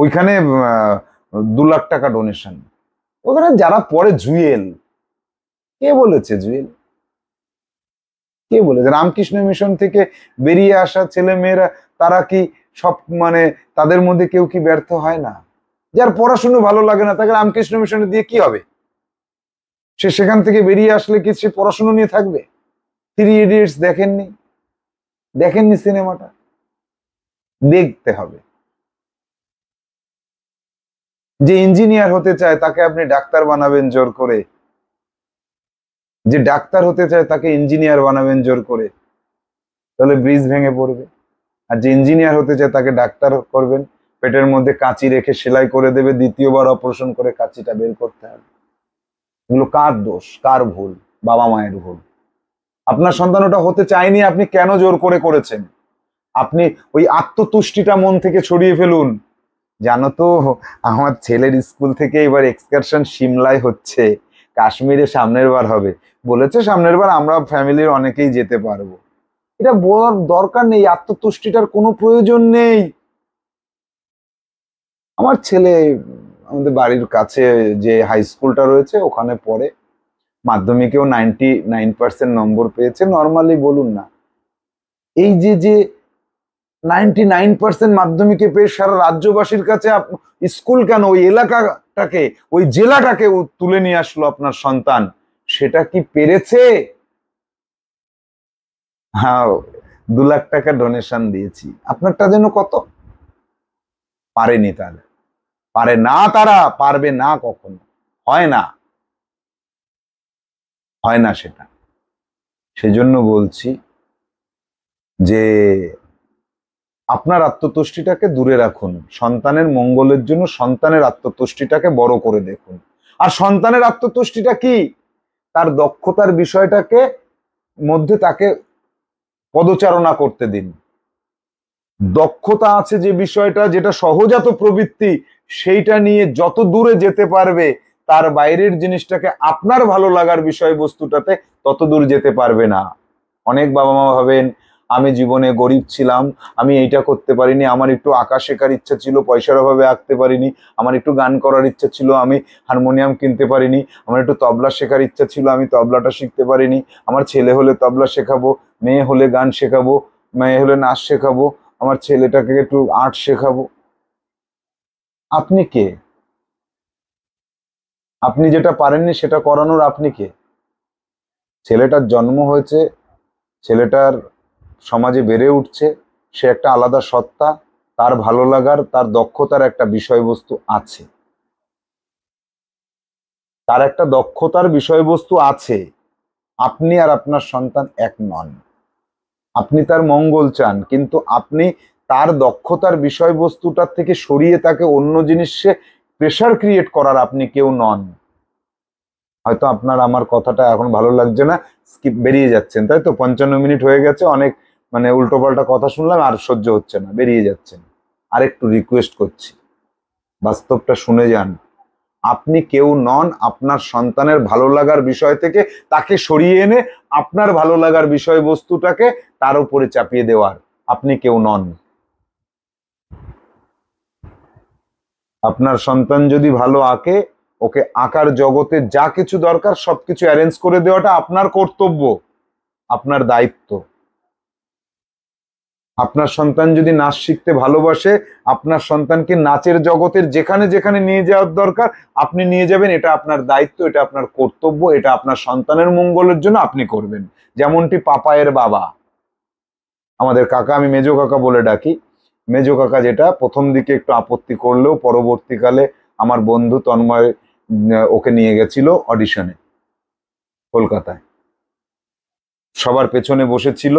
ওইখানে দু লাখ টাকা ডোনেশন ওখানে যারা পড়ে জুয়েল কে বলেছে জুয়েল কে বলেছে রামকৃষ্ণ মিশন থেকে বেরিয়ে আসা ছেলে মেয়েরা তারা কি সব মানে তাদের মধ্যে কেউ কি ব্যর্থ হয় না যার পড়াশুনো ভালো লাগে না তাকে রামকৃষ্ণ মিশনে দিয়ে কি হবে সে সেখান থেকে বেরিয়ে আসলে কি সে পড়াশুনো নিয়ে থাকবে থ্রি ইডিয়টস দেখেননি দেখেননি সিনেমাটা দেখতে হবে যে ইঞ্জিনিয়ার হতে চায় তাকে আপনি ডাক্তার বানাবেন জোর করে যে ডাক্তার হতে চায় তাকে ইঞ্জিনিয়ার বানাবেন জোর করে তাহলে ব্রিজ ভেঙে পড়বে আর যে ইঞ্জিনিয়ার হতে চায় তাকে ডাক্তার করবেন পেটের মধ্যে কাঁচি রেখে সেলাই করে দেবে দ্বিতীয়বার অপারেশন করে কাঁচিটা বের করতে হবে এগুলো কার দোষ কার ভুল বাবা মায়ের ভুল আপনার সন্তান ওটা হতে চায়নি আপনি কেন জোর করে করেছেন আপনি ওই আত্মতুষ্টিটা মন থেকে ছড়িয়ে ফেলুন জানো তো আমার ছেলের স্কুল থেকে এবার এক্সকারশন সিমলায় হচ্ছে কাশ্মীরে সামনের বার হবে বলেছে সামনের বার আমরা ফ্যামিলির অনেকেই যেতে পারবো এটা বলার দরকার নেই আত্মতুষ্টিটার কোনো প্রয়োজন নেই আমার ছেলে আমাদের বাড়ির কাছে যে হাই স্কুলটা রয়েছে ওখানে পড়ে মাধ্যমিকেও নাইনটি নাইন পার্সেন্ট নম্বর পেয়েছে নর্মালি বলুন না এই যে যে নাইনটি নাইন পার্সেন্ট মাধ্যমিকে পেয়ে সারা রাজ্যবাসীর কাছে স্কুল কেন ওই এলাকা শহরটাকে ওই জেলাটাকে তুলে নিয়ে আসলো আপনার সন্তান সেটা কি পেরেছে হ্যাঁ দু লাখ টাকা ডোনেশন দিয়েছি আপনারটা যেন কত পারেনি তাহলে পারে না তারা পারবে না কখনো হয় না হয় না সেটা সেজন্য বলছি যে আপনার আত্মতুষ্টিটাকে দূরে রাখুন সন্তানের মঙ্গলের জন্য সন্তানের আত্মতুষ্টিটাকে বড় করে দেখুন আর সন্তানের আত্মতুষ্টিটা কি তার দক্ষতার বিষয়টাকে মধ্যে তাকে পদচারণা করতে দিন দক্ষতা আছে যে বিষয়টা যেটা সহজাত প্রবৃত্তি সেইটা নিয়ে যত দূরে যেতে পারবে তার বাইরের জিনিসটাকে আপনার ভালো লাগার বিষয়বস্তুটাতে তত দূর যেতে পারবে না অনেক বাবা মা ভাবেন আমি জীবনে গরিব ছিলাম আমি এইটা করতে পারিনি আমার একটু আঁকা শেখার ইচ্ছা ছিল পয়সার অভাবে আঁকতে পারিনি আমার একটু গান করার ইচ্ছা ছিল আমি হারমোনিয়াম কিনতে পারিনি আমার একটু তবলা শেখার ইচ্ছা ছিল আমি তবলাটা শিখতে পারিনি আমার ছেলে হলে তবলা শেখাবো মেয়ে হলে গান শেখাবো মেয়ে হলে নাচ শেখাবো আমার ছেলেটাকে একটু আর্ট শেখাবো আপনি কে আপনি যেটা পারেননি সেটা করানোর আপনি কে ছেলেটার জন্ম হয়েছে ছেলেটার সমাজে বেড়ে উঠছে সে একটা আলাদা সত্তা তার ভালো লাগার তার দক্ষতার একটা বিষয়বস্তু আছে তার একটা দক্ষতার বিষয়বস্তু আছে আপনি আর আপনার সন্তান এক নন আপনি তার মঙ্গল চান কিন্তু আপনি তার দক্ষতার বিষয়বস্তুটার থেকে সরিয়ে তাকে অন্য জিনিসে প্রেশার ক্রিয়েট করার আপনি কেউ নন হয়তো আপনার আমার কথাটা এখন ভালো লাগছে না স্কিপ বেরিয়ে যাচ্ছেন তাই তো পঞ্চান্ন মিনিট হয়ে গেছে অনেক মানে উল্টো পাল্টা কথা শুনলাম আর সহ্য হচ্ছে না বেরিয়ে যাচ্ছেন আর একটু রিকোয়েস্ট করছি বাস্তবটা শুনে যান আপনি কেউ নন আপনার সন্তানের ভালো লাগার বিষয় থেকে তাকে সরিয়ে এনে আপনার ভালো লাগার বিষয়বস্তুটাকে তার উপরে চাপিয়ে দেওয়ার আপনি কেউ নন আপনার সন্তান যদি ভালো আঁকে ওকে আঁকার জগতে যা কিছু দরকার সবকিছু অ্যারেঞ্জ করে দেওয়াটা আপনার কর্তব্য আপনার দায়িত্ব আপনার সন্তান যদি নাচ শিখতে ভালোবাসে আপনার সন্তানকে নাচের জগতের যেখানে যেখানে নিয়ে যাওয়ার দরকার আপনি নিয়ে যাবেন এটা আপনার দায়িত্ব এটা আপনার কর্তব্য এটা আপনার সন্তানের মঙ্গলের জন্য আপনি করবেন যেমনটি পাপায়ের বাবা আমাদের কাকা আমি মেজো কাকা বলে ডাকি মেজো কাকা যেটা প্রথম দিকে একটু আপত্তি করলেও পরবর্তীকালে আমার বন্ধু তন্ময় ওকে নিয়ে গেছিল অডিশনে কলকাতায় সবার পেছনে বসেছিল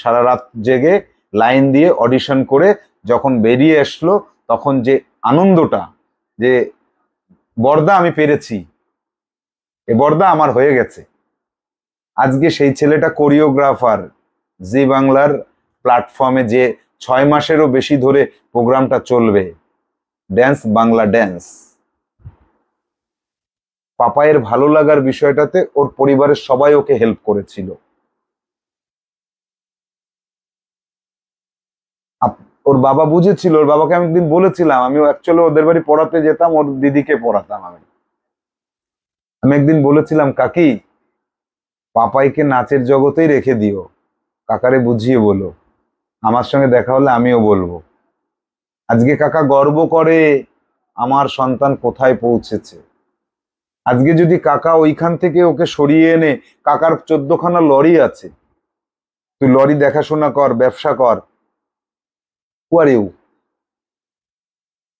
সারা রাত জেগে লাইন দিয়ে অডিশন করে যখন বেরিয়ে আসলো তখন যে আনন্দটা যে বর্দা আমি পেরেছি এ বর্দা আমার হয়ে গেছে আজকে সেই ছেলেটা কোরিওগ্রাফার জি বাংলার প্ল্যাটফর্মে যে ছয় মাসেরও বেশি ধরে প্রোগ্রামটা চলবে ড্যান্স বাংলা ড্যান্স পাপায়ের ভালো লাগার বিষয়টাতে ওর পরিবারের সবাই ওকে হেল্প করেছিল ওর বাবা বুঝেছিল ওর বাবাকে আমি একদিন বলেছিলাম আমি অ্যাকচুয়ালি ওদের বাড়ি পড়াতে যেতাম ওর দিদিকে পড়াতাম আমি আমি একদিন বলেছিলাম কাকি পাপাইকে নাচের জগতেই রেখে দিও কাকারে বুঝিয়ে বলো আমার সঙ্গে দেখা হলে আমিও বলবো আজকে কাকা গর্ব করে আমার সন্তান কোথায় পৌঁছেছে আজকে যদি কাকা ওইখান থেকে ওকে সরিয়ে এনে কাকার চোদ্দখানা লরি আছে তুই লরি দেখাশোনা কর ব্যবসা কর হু আর ইউ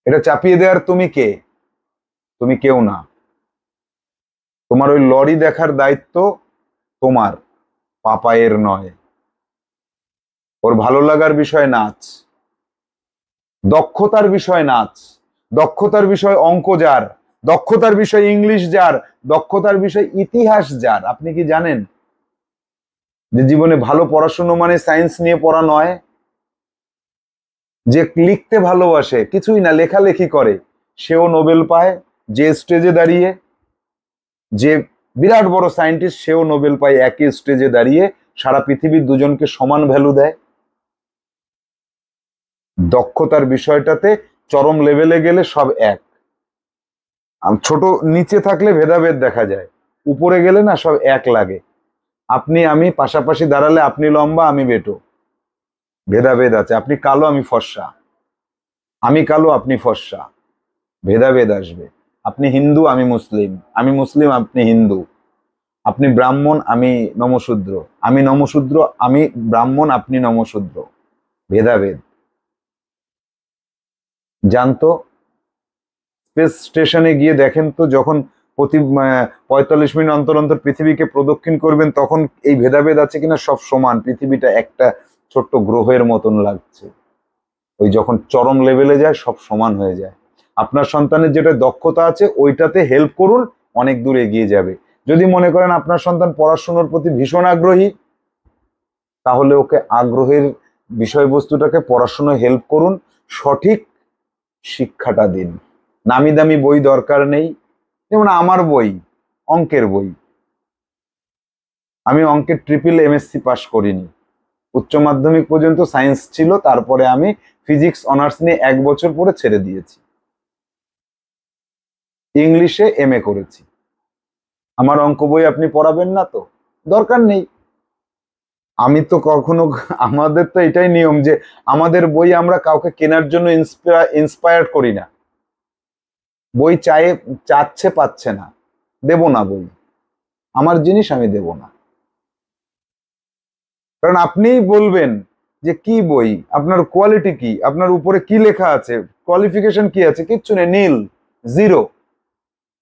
এটা চাপিয়ে দেওয়ার তুমি কে তুমি কেউ না তোমার ওই লরি দেখার দায়িত্ব তোমার পাপায়ের নয় ওর ভালো লাগার বিষয় নাচ দক্ষতার বিষয় নাচ দক্ষতার বিষয় অঙ্ক যার দক্ষতার বিষয় ইংলিশ যার দক্ষতার বিষয় ইতিহাস যার আপনি কি জানেন যে জীবনে ভালো পড়াশুনো মানে সায়েন্স নিয়ে পড়া নয় যে লিখতে ভালোবাসে কিছুই না লেখালেখি করে সেও নোবেল পায় যে স্টেজে দাঁড়িয়ে যে বিরাট বড় সায়েন্টিস্ট সেও নোবেল পায় একই স্টেজে দাঁড়িয়ে সারা পৃথিবীর দুজনকে সমান ভ্যালু দেয় দক্ষতার বিষয়টাতে চরম লেভেলে গেলে সব এক ছোট নিচে থাকলে ভেদাভেদ দেখা যায় উপরে গেলে না সব এক লাগে আপনি আমি পাশাপাশি দাঁড়ালে আপনি লম্বা আমি বেটো ভেদাভেদ আছে আপনি কালো আমি ফর্সা আমি কালো আপনি ফর্সা ভেদাভেদ আসবে আপনি হিন্দু আমি মুসলিম আমি মুসলিম আপনি হিন্দু আপনি ব্রাহ্মণ আমি নমশূদ্র আমি নমশূদ্র আমি ব্রাহ্মণ আপনি নমশূদ্র ভেদাভেদ জানতো স্পেস স্টেশনে গিয়ে দেখেন তো যখন প্রতি পঁয়তাল্লিশ মিনিট অন্তর অন্তর পৃথিবীকে প্রদক্ষিণ করবেন তখন এই ভেদাভেদ আছে কিনা সব সমান পৃথিবীটা একটা ছোট্ট গ্রহের মতন লাগছে ওই যখন চরম লেভেলে যায় সব সমান হয়ে যায় আপনার সন্তানের যেটা দক্ষতা আছে ওইটাতে হেল্প করুন অনেক দূর এগিয়ে যাবে যদি মনে করেন আপনার সন্তান পড়াশুনোর প্রতি ভীষণ আগ্রহী তাহলে ওকে আগ্রহের বিষয়বস্তুটাকে পড়াশুনো হেল্প করুন সঠিক শিক্ষাটা দিন নামি দামি বই দরকার নেই যেমন আমার বই অঙ্কের বই আমি অঙ্কের ট্রিপল এমএসসি পাস করিনি উচ্চ মাধ্যমিক পর্যন্ত সায়েন্স ছিল তারপরে আমি ফিজিক্স অনার্স নিয়ে এক বছর পরে ছেড়ে দিয়েছি ইংলিশে এম এ করেছি আমার অঙ্ক বই আপনি পড়াবেন না তো দরকার নেই আমি তো কখনো আমাদের তো এটাই নিয়ম যে আমাদের বই আমরা কাউকে কেনার জন্য ইন্সপায়ার করি না বই চায়ে চাচ্ছে পাচ্ছে না দেব না বই আমার জিনিস আমি দেব না কারণ আপনিই বলবেন যে কি বই আপনার কোয়ালিটি কি আপনার উপরে কি লেখা আছে কোয়ালিফিকেশন কি আছে কিচ্ছু নেই নীল জিরো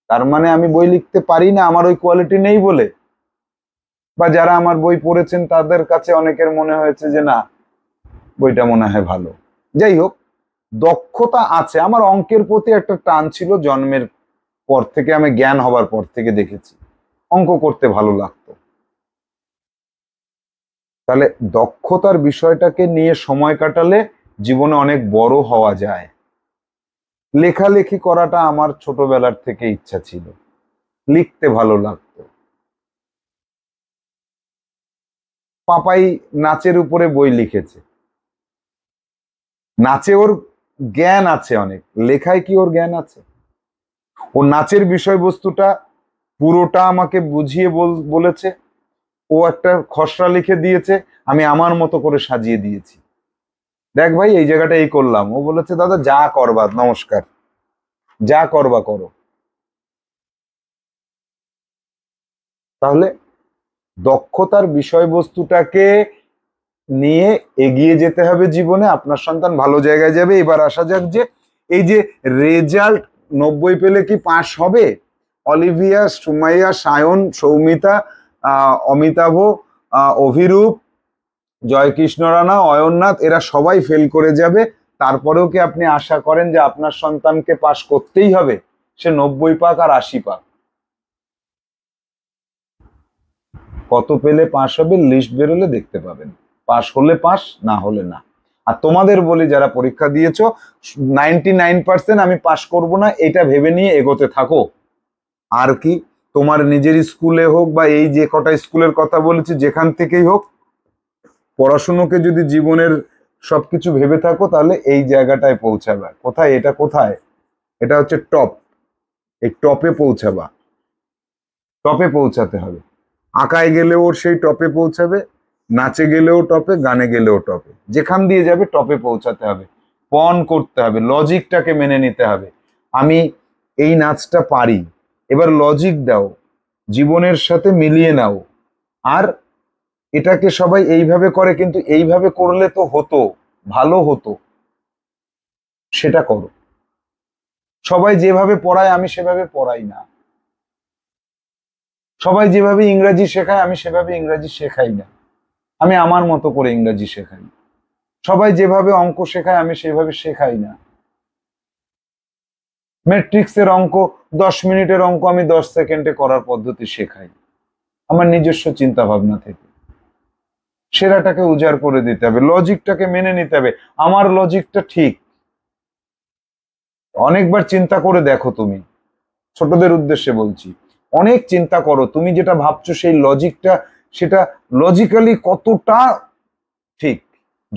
তার মানে আমি বই লিখতে পারি না আমার ওই কোয়ালিটি নেই বলে বা যারা আমার বই পড়েছেন তাদের কাছে অনেকের মনে হয়েছে যে না বইটা মনে হয় ভালো যাই হোক দক্ষতা আছে আমার অঙ্কের প্রতি একটা টান ছিল জন্মের পর থেকে আমি জ্ঞান হবার পর থেকে দেখেছি অঙ্ক করতে ভালো লাগতো তাহলে দক্ষতার বিষয়টাকে নিয়ে সময় কাটালে জীবনে অনেক বড় হওয়া যায় লেখালেখি করাটা আমার ছোটবেলার থেকে ইচ্ছা ছিল লিখতে ভালো লাগতো পাপাই নাচের উপরে বই লিখেছে নাচে ওর জ্ঞান আছে অনেক লেখায় কি ওর জ্ঞান আছে ও নাচের বিষয়বস্তুটা পুরোটা আমাকে বুঝিয়ে বলেছে ও একটা খসড়া লিখে দিয়েছে আমি আমার মতো করে সাজিয়ে দিয়েছি দেখ ভাই এই জায়গাটা এই করলাম ও বলেছে দাদা যা করবা নমস্কার যা করবা করো তাহলে দক্ষতার বিষয়বস্তুটাকে নিয়ে এগিয়ে যেতে হবে জীবনে আপনার সন্তান ভালো জায়গায় যাবে এবার আসা যাক যে এই যে রেজাল্ট নব্বই পেলে কি পাশ হবে অলিভিয়া সুমাইয়া সায়ন সৌমিতা অমিতাভ অভিরূপ জয়কৃষ্ণ রানা অয়ননাথ এরা সবাই ফেল করে যাবে তারপরেও কি আপনি আশা করেন যে আপনার সন্তানকে পাশ করতেই হবে সে নব্বই পাক আর আশি পাক কত পেলে পাশ হবে লিস্ট বেরোলে দেখতে পাবেন পাশ হলে পাশ না হলে না আর তোমাদের বলি যারা পরীক্ষা দিয়েছ নাইনটি নাইন পার্সেন্ট আমি পাশ করব না এটা ভেবে নিয়ে এগোতে থাকো আর কি তোমার নিজের স্কুলে হোক বা এই যে কটা স্কুলের কথা বলেছি যেখান থেকেই হোক পড়াশুনোকে যদি জীবনের সবকিছু ভেবে থাকো তাহলে এই জায়গাটায় পৌঁছাবা কোথায় এটা কোথায় এটা হচ্ছে টপ এই টপে পৌঁছাবা টপে পৌঁছাতে হবে আঁকায় গেলেও সেই টপে পৌঁছাবে নাচে গেলেও টপে গানে গেলেও টপে যেখান দিয়ে যাবে টপে পৌঁছাতে হবে পন করতে হবে লজিকটাকে মেনে নিতে হবে আমি এই নাচটা পারি এবার লজিক দাও জীবনের সাথে মিলিয়ে নাও আর এটাকে সবাই এইভাবে করে কিন্তু এইভাবে করলে তো হতো ভালো হতো সেটা করো সবাই যেভাবে পড়ায় আমি সেভাবে পড়াই না সবাই যেভাবে ইংরাজি শেখায় আমি সেভাবে ইংরাজি শেখাই না আমি আমার মতো করে ইংরাজি শেখাই সবাই যেভাবে অঙ্ক শেখায় আমি সেভাবে শেখাই না ম্যাট্রিক্সের অঙ্ক দশ মিনিটের অঙ্ক আমি দশ সেকেন্ডে করার পদ্ধতি শেখাই আমার নিজস্ব চিন্তা ভাবনা থেকে সেরাটাকে উজাড় করে দিতে হবে লজিকটাকে মেনে নিতে হবে আমার লজিকটা ঠিক অনেকবার চিন্তা করে দেখো তুমি ছোটদের উদ্দেশ্যে বলছি অনেক চিন্তা করো তুমি যেটা ভাবছো সেই লজিকটা সেটা লজিক্যালি কতটা ঠিক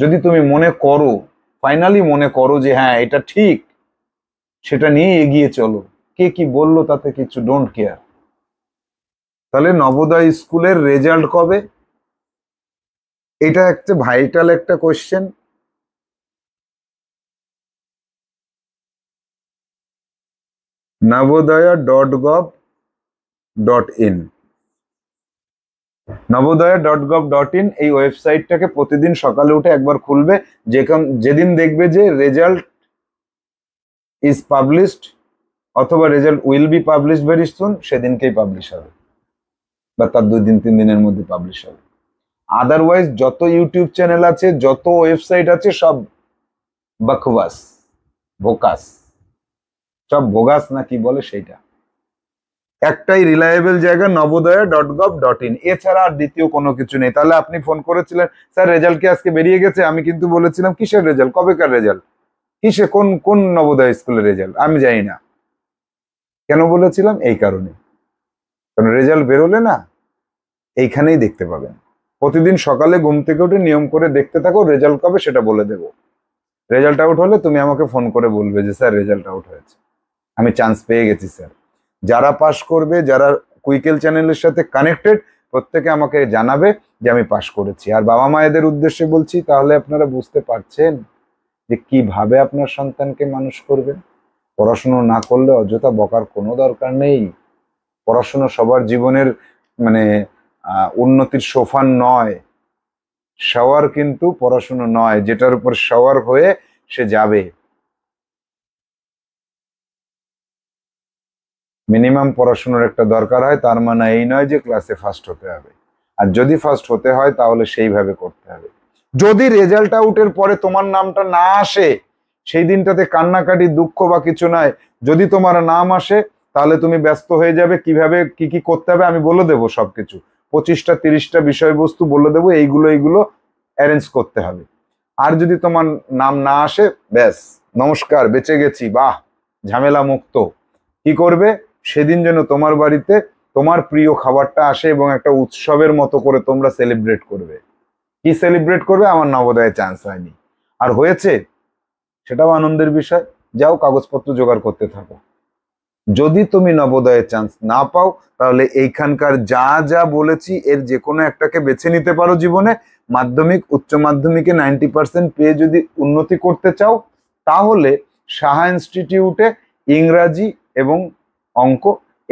যদি তুমি মনে করো ফাইনালি মনে করো যে হ্যাঁ এটা ঠিক সেটা নিয়ে এগিয়ে চলো কে কি বললো তাতে কিছু ডোন্ট কেয়ার তাহলে নবোদয় স্কুলের রেজাল্ট কবে এটা একটা ভাইটাল একটা question Navodaya dot gov dot in Navodaya dot gov dot in এই ওয়েবসাইটটাকে প্রতিদিন সকালে উঠে একবার খুলবে যেখান যেদিন দেখবে যে রেজাল্ট ইজ পাবলিশড অথবা result will be publish very soon সেদিনকেই পাবলিশ হবে বা তার দুই দিন তিন দিনের মধ্যে পাবলিশ হবে আদারওয়াইজ যত ইউটিউব চ্যানেল আছে যত ওয়েবসাইট আছে সব বকবাস ভোকাস সব ভোগাস না কি বলে সেইটা একটাই রিলায়েবল জায়গা Navodaya dot gov dot in এছাড়া আর দ্বিতীয় কোনো কিছু নেই তাহলে আপনি ফোন করেছিলেন স্যার রেজাল্ট কি আজকে বেরিয়ে গেছে আমি কিন্তু বলেছিলাম কিসের রেজাল্ট কবেকার রেজাল্ট কিসে কোন কোন নবোদয় স্কুলের রেজাল্ট আমি জানি না কেন বলেছিলাম এই কারণে কারণ রেজাল্ট বেরোলে না এইখানেই দেখতে পাবেন প্রতিদিন সকালে ঘুম থেকে উঠে নিয়ম করে দেখতে থাকো রেজাল্ট কবে সেটা বলে দেব রেজাল্ট আউট হলে তুমি আমাকে ফোন করে বলবে যে স্যার রেজাল্ট আউট হয়েছে আমি চান্স পেয়ে গেছি স্যার যারা পাশ করবে যারা কুইকেল চ্যানেলের সাথে কানেক্টেড প্রত্যেকে আমাকে জানাবে যে আমি পাশ করেছি আর বাবা মায়েদের উদ্দেশ্যে বলছি তাহলে আপনারা বুঝতে পারছেন যে কিভাবে আপনার সন্তানকে মানুষ করবেন পড়াশুনো না করলে অযথা বকার কোনো দরকার নেই পড়াশুনো সবার জীবনের মানে উন্নতির সোফান নয় সবার কিন্তু পড়াশুনো নয় যেটার উপর সবার হয়ে সে যাবে মিনিমাম পড়াশুনোর একটা দরকার হয় তার মানে এই নয় যে ক্লাসে ফার্স্ট হতে হবে আর যদি ফার্স্ট হতে হয় তাহলে সেইভাবে করতে হবে যদি রেজাল্ট আউটের পরে তোমার নামটা না আসে সেই দিনটাতে কান্নাকাটি দুঃখ বা কিছু নয় যদি তোমার নাম আসে তাহলে তুমি ব্যস্ত হয়ে যাবে কিভাবে কি কি করতে হবে আমি বলে দেবো সবকিছু পঁচিশটা তিরিশটা বিষয়বস্তু বলে দেবো এইগুলো এইগুলো অ্যারেঞ্জ করতে হবে আর যদি তোমার নাম না আসে ব্যাস নমস্কার বেঁচে গেছি বাহ ঝামেলা মুক্ত কি করবে সেদিন যেন তোমার বাড়িতে তোমার প্রিয় খাবারটা আসে এবং একটা উৎসবের মতো করে তোমরা সেলিব্রেট করবে কি সেলিব্রেট করবে আমার নবোদয়ে চান্স হয়নি আর হয়েছে সেটাও আনন্দের বিষয় যাও কাগজপত্র জোগাড় করতে থাকো যদি তুমি নবোদয়ের চান্স না পাও তাহলে এইখানকার যা যা বলেছি এর যে কোনো একটাকে বেছে নিতে পারো জীবনে মাধ্যমিক উচ্চ মাধ্যমিকে নাইনটি পার্সেন্ট পেয়ে যদি উন্নতি করতে চাও তাহলে সাহা ইনস্টিটিউটে ইংরাজি এবং অঙ্ক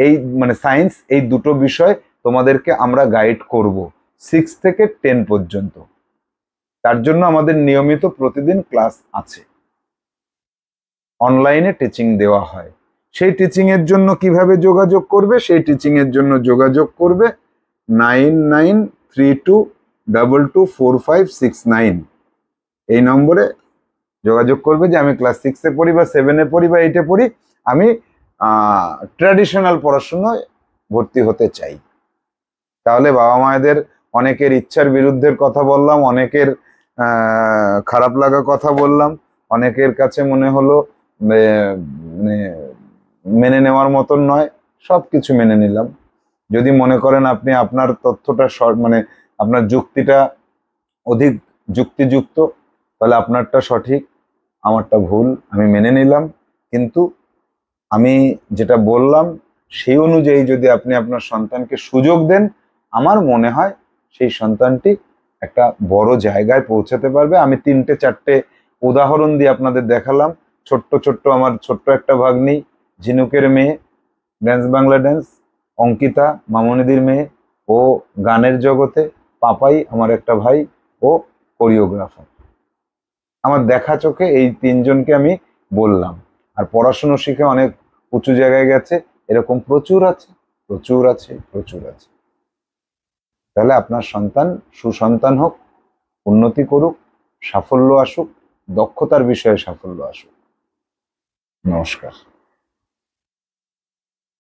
এই মানে সায়েন্স এই দুটো বিষয় তোমাদেরকে আমরা গাইড করবো সিক্স থেকে টেন পর্যন্ত তার জন্য আমাদের নিয়মিত প্রতিদিন ক্লাস আছে অনলাইনে টিচিং দেওয়া হয় সেই টিচিংয়ের জন্য কিভাবে যোগাযোগ করবে সেই টিচিংয়ের জন্য যোগাযোগ করবে nine nine three two double two four five six nine এই নম্বরে যোগাযোগ করবে যে আমি ক্লাস সিক্সে পড়ি বা সেভেনে পড়ি বা এইটে পড়ি আমি ট্র্যাডিশনাল পড়াশুনোয় ভর্তি হতে চাই তাহলে বাবা মায়েদের অনেকের ইচ্ছার বিরুদ্ধের কথা বললাম অনেকের খারাপ লাগা কথা বললাম অনেকের কাছে মনে হলো মানে মেনে নেওয়ার মতন নয় সব কিছু মেনে নিলাম যদি মনে করেন আপনি আপনার তথ্যটা মানে আপনার যুক্তিটা অধিক যুক্তিযুক্ত তাহলে আপনারটা সঠিক আমারটা ভুল আমি মেনে নিলাম কিন্তু আমি যেটা বললাম সেই অনুযায়ী যদি আপনি আপনার সন্তানকে সুযোগ দেন আমার মনে হয় সেই সন্তানটি একটা বড় জায়গায় পৌঁছাতে পারবে আমি তিনটে চারটে উদাহরণ দিয়ে আপনাদের দেখালাম ছোট্ট ছোট্ট আমার ছোট্ট একটা ভাগ্নি ঝিনুকের মেয়ে ড্যান্স বাংলা ড্যান্স অঙ্কিতা মামনিদির মেয়ে ও গানের জগতে পাপাই আমার একটা ভাই ও কোরিওগ্রাফার আমার দেখা চোখে এই তিনজনকে আমি বললাম আর পড়াশুনো শিখে অনেক উঁচু জায়গায় গেছে এরকম প্রচুর আছে প্রচুর আছে প্রচুর আছে তাহলে আপনার সন্তান সুসন্তান হোক উন্নতি করুক সাফল্য আসুক দক্ষতার বিষয়ে সাফল্য আসুক নমস্কার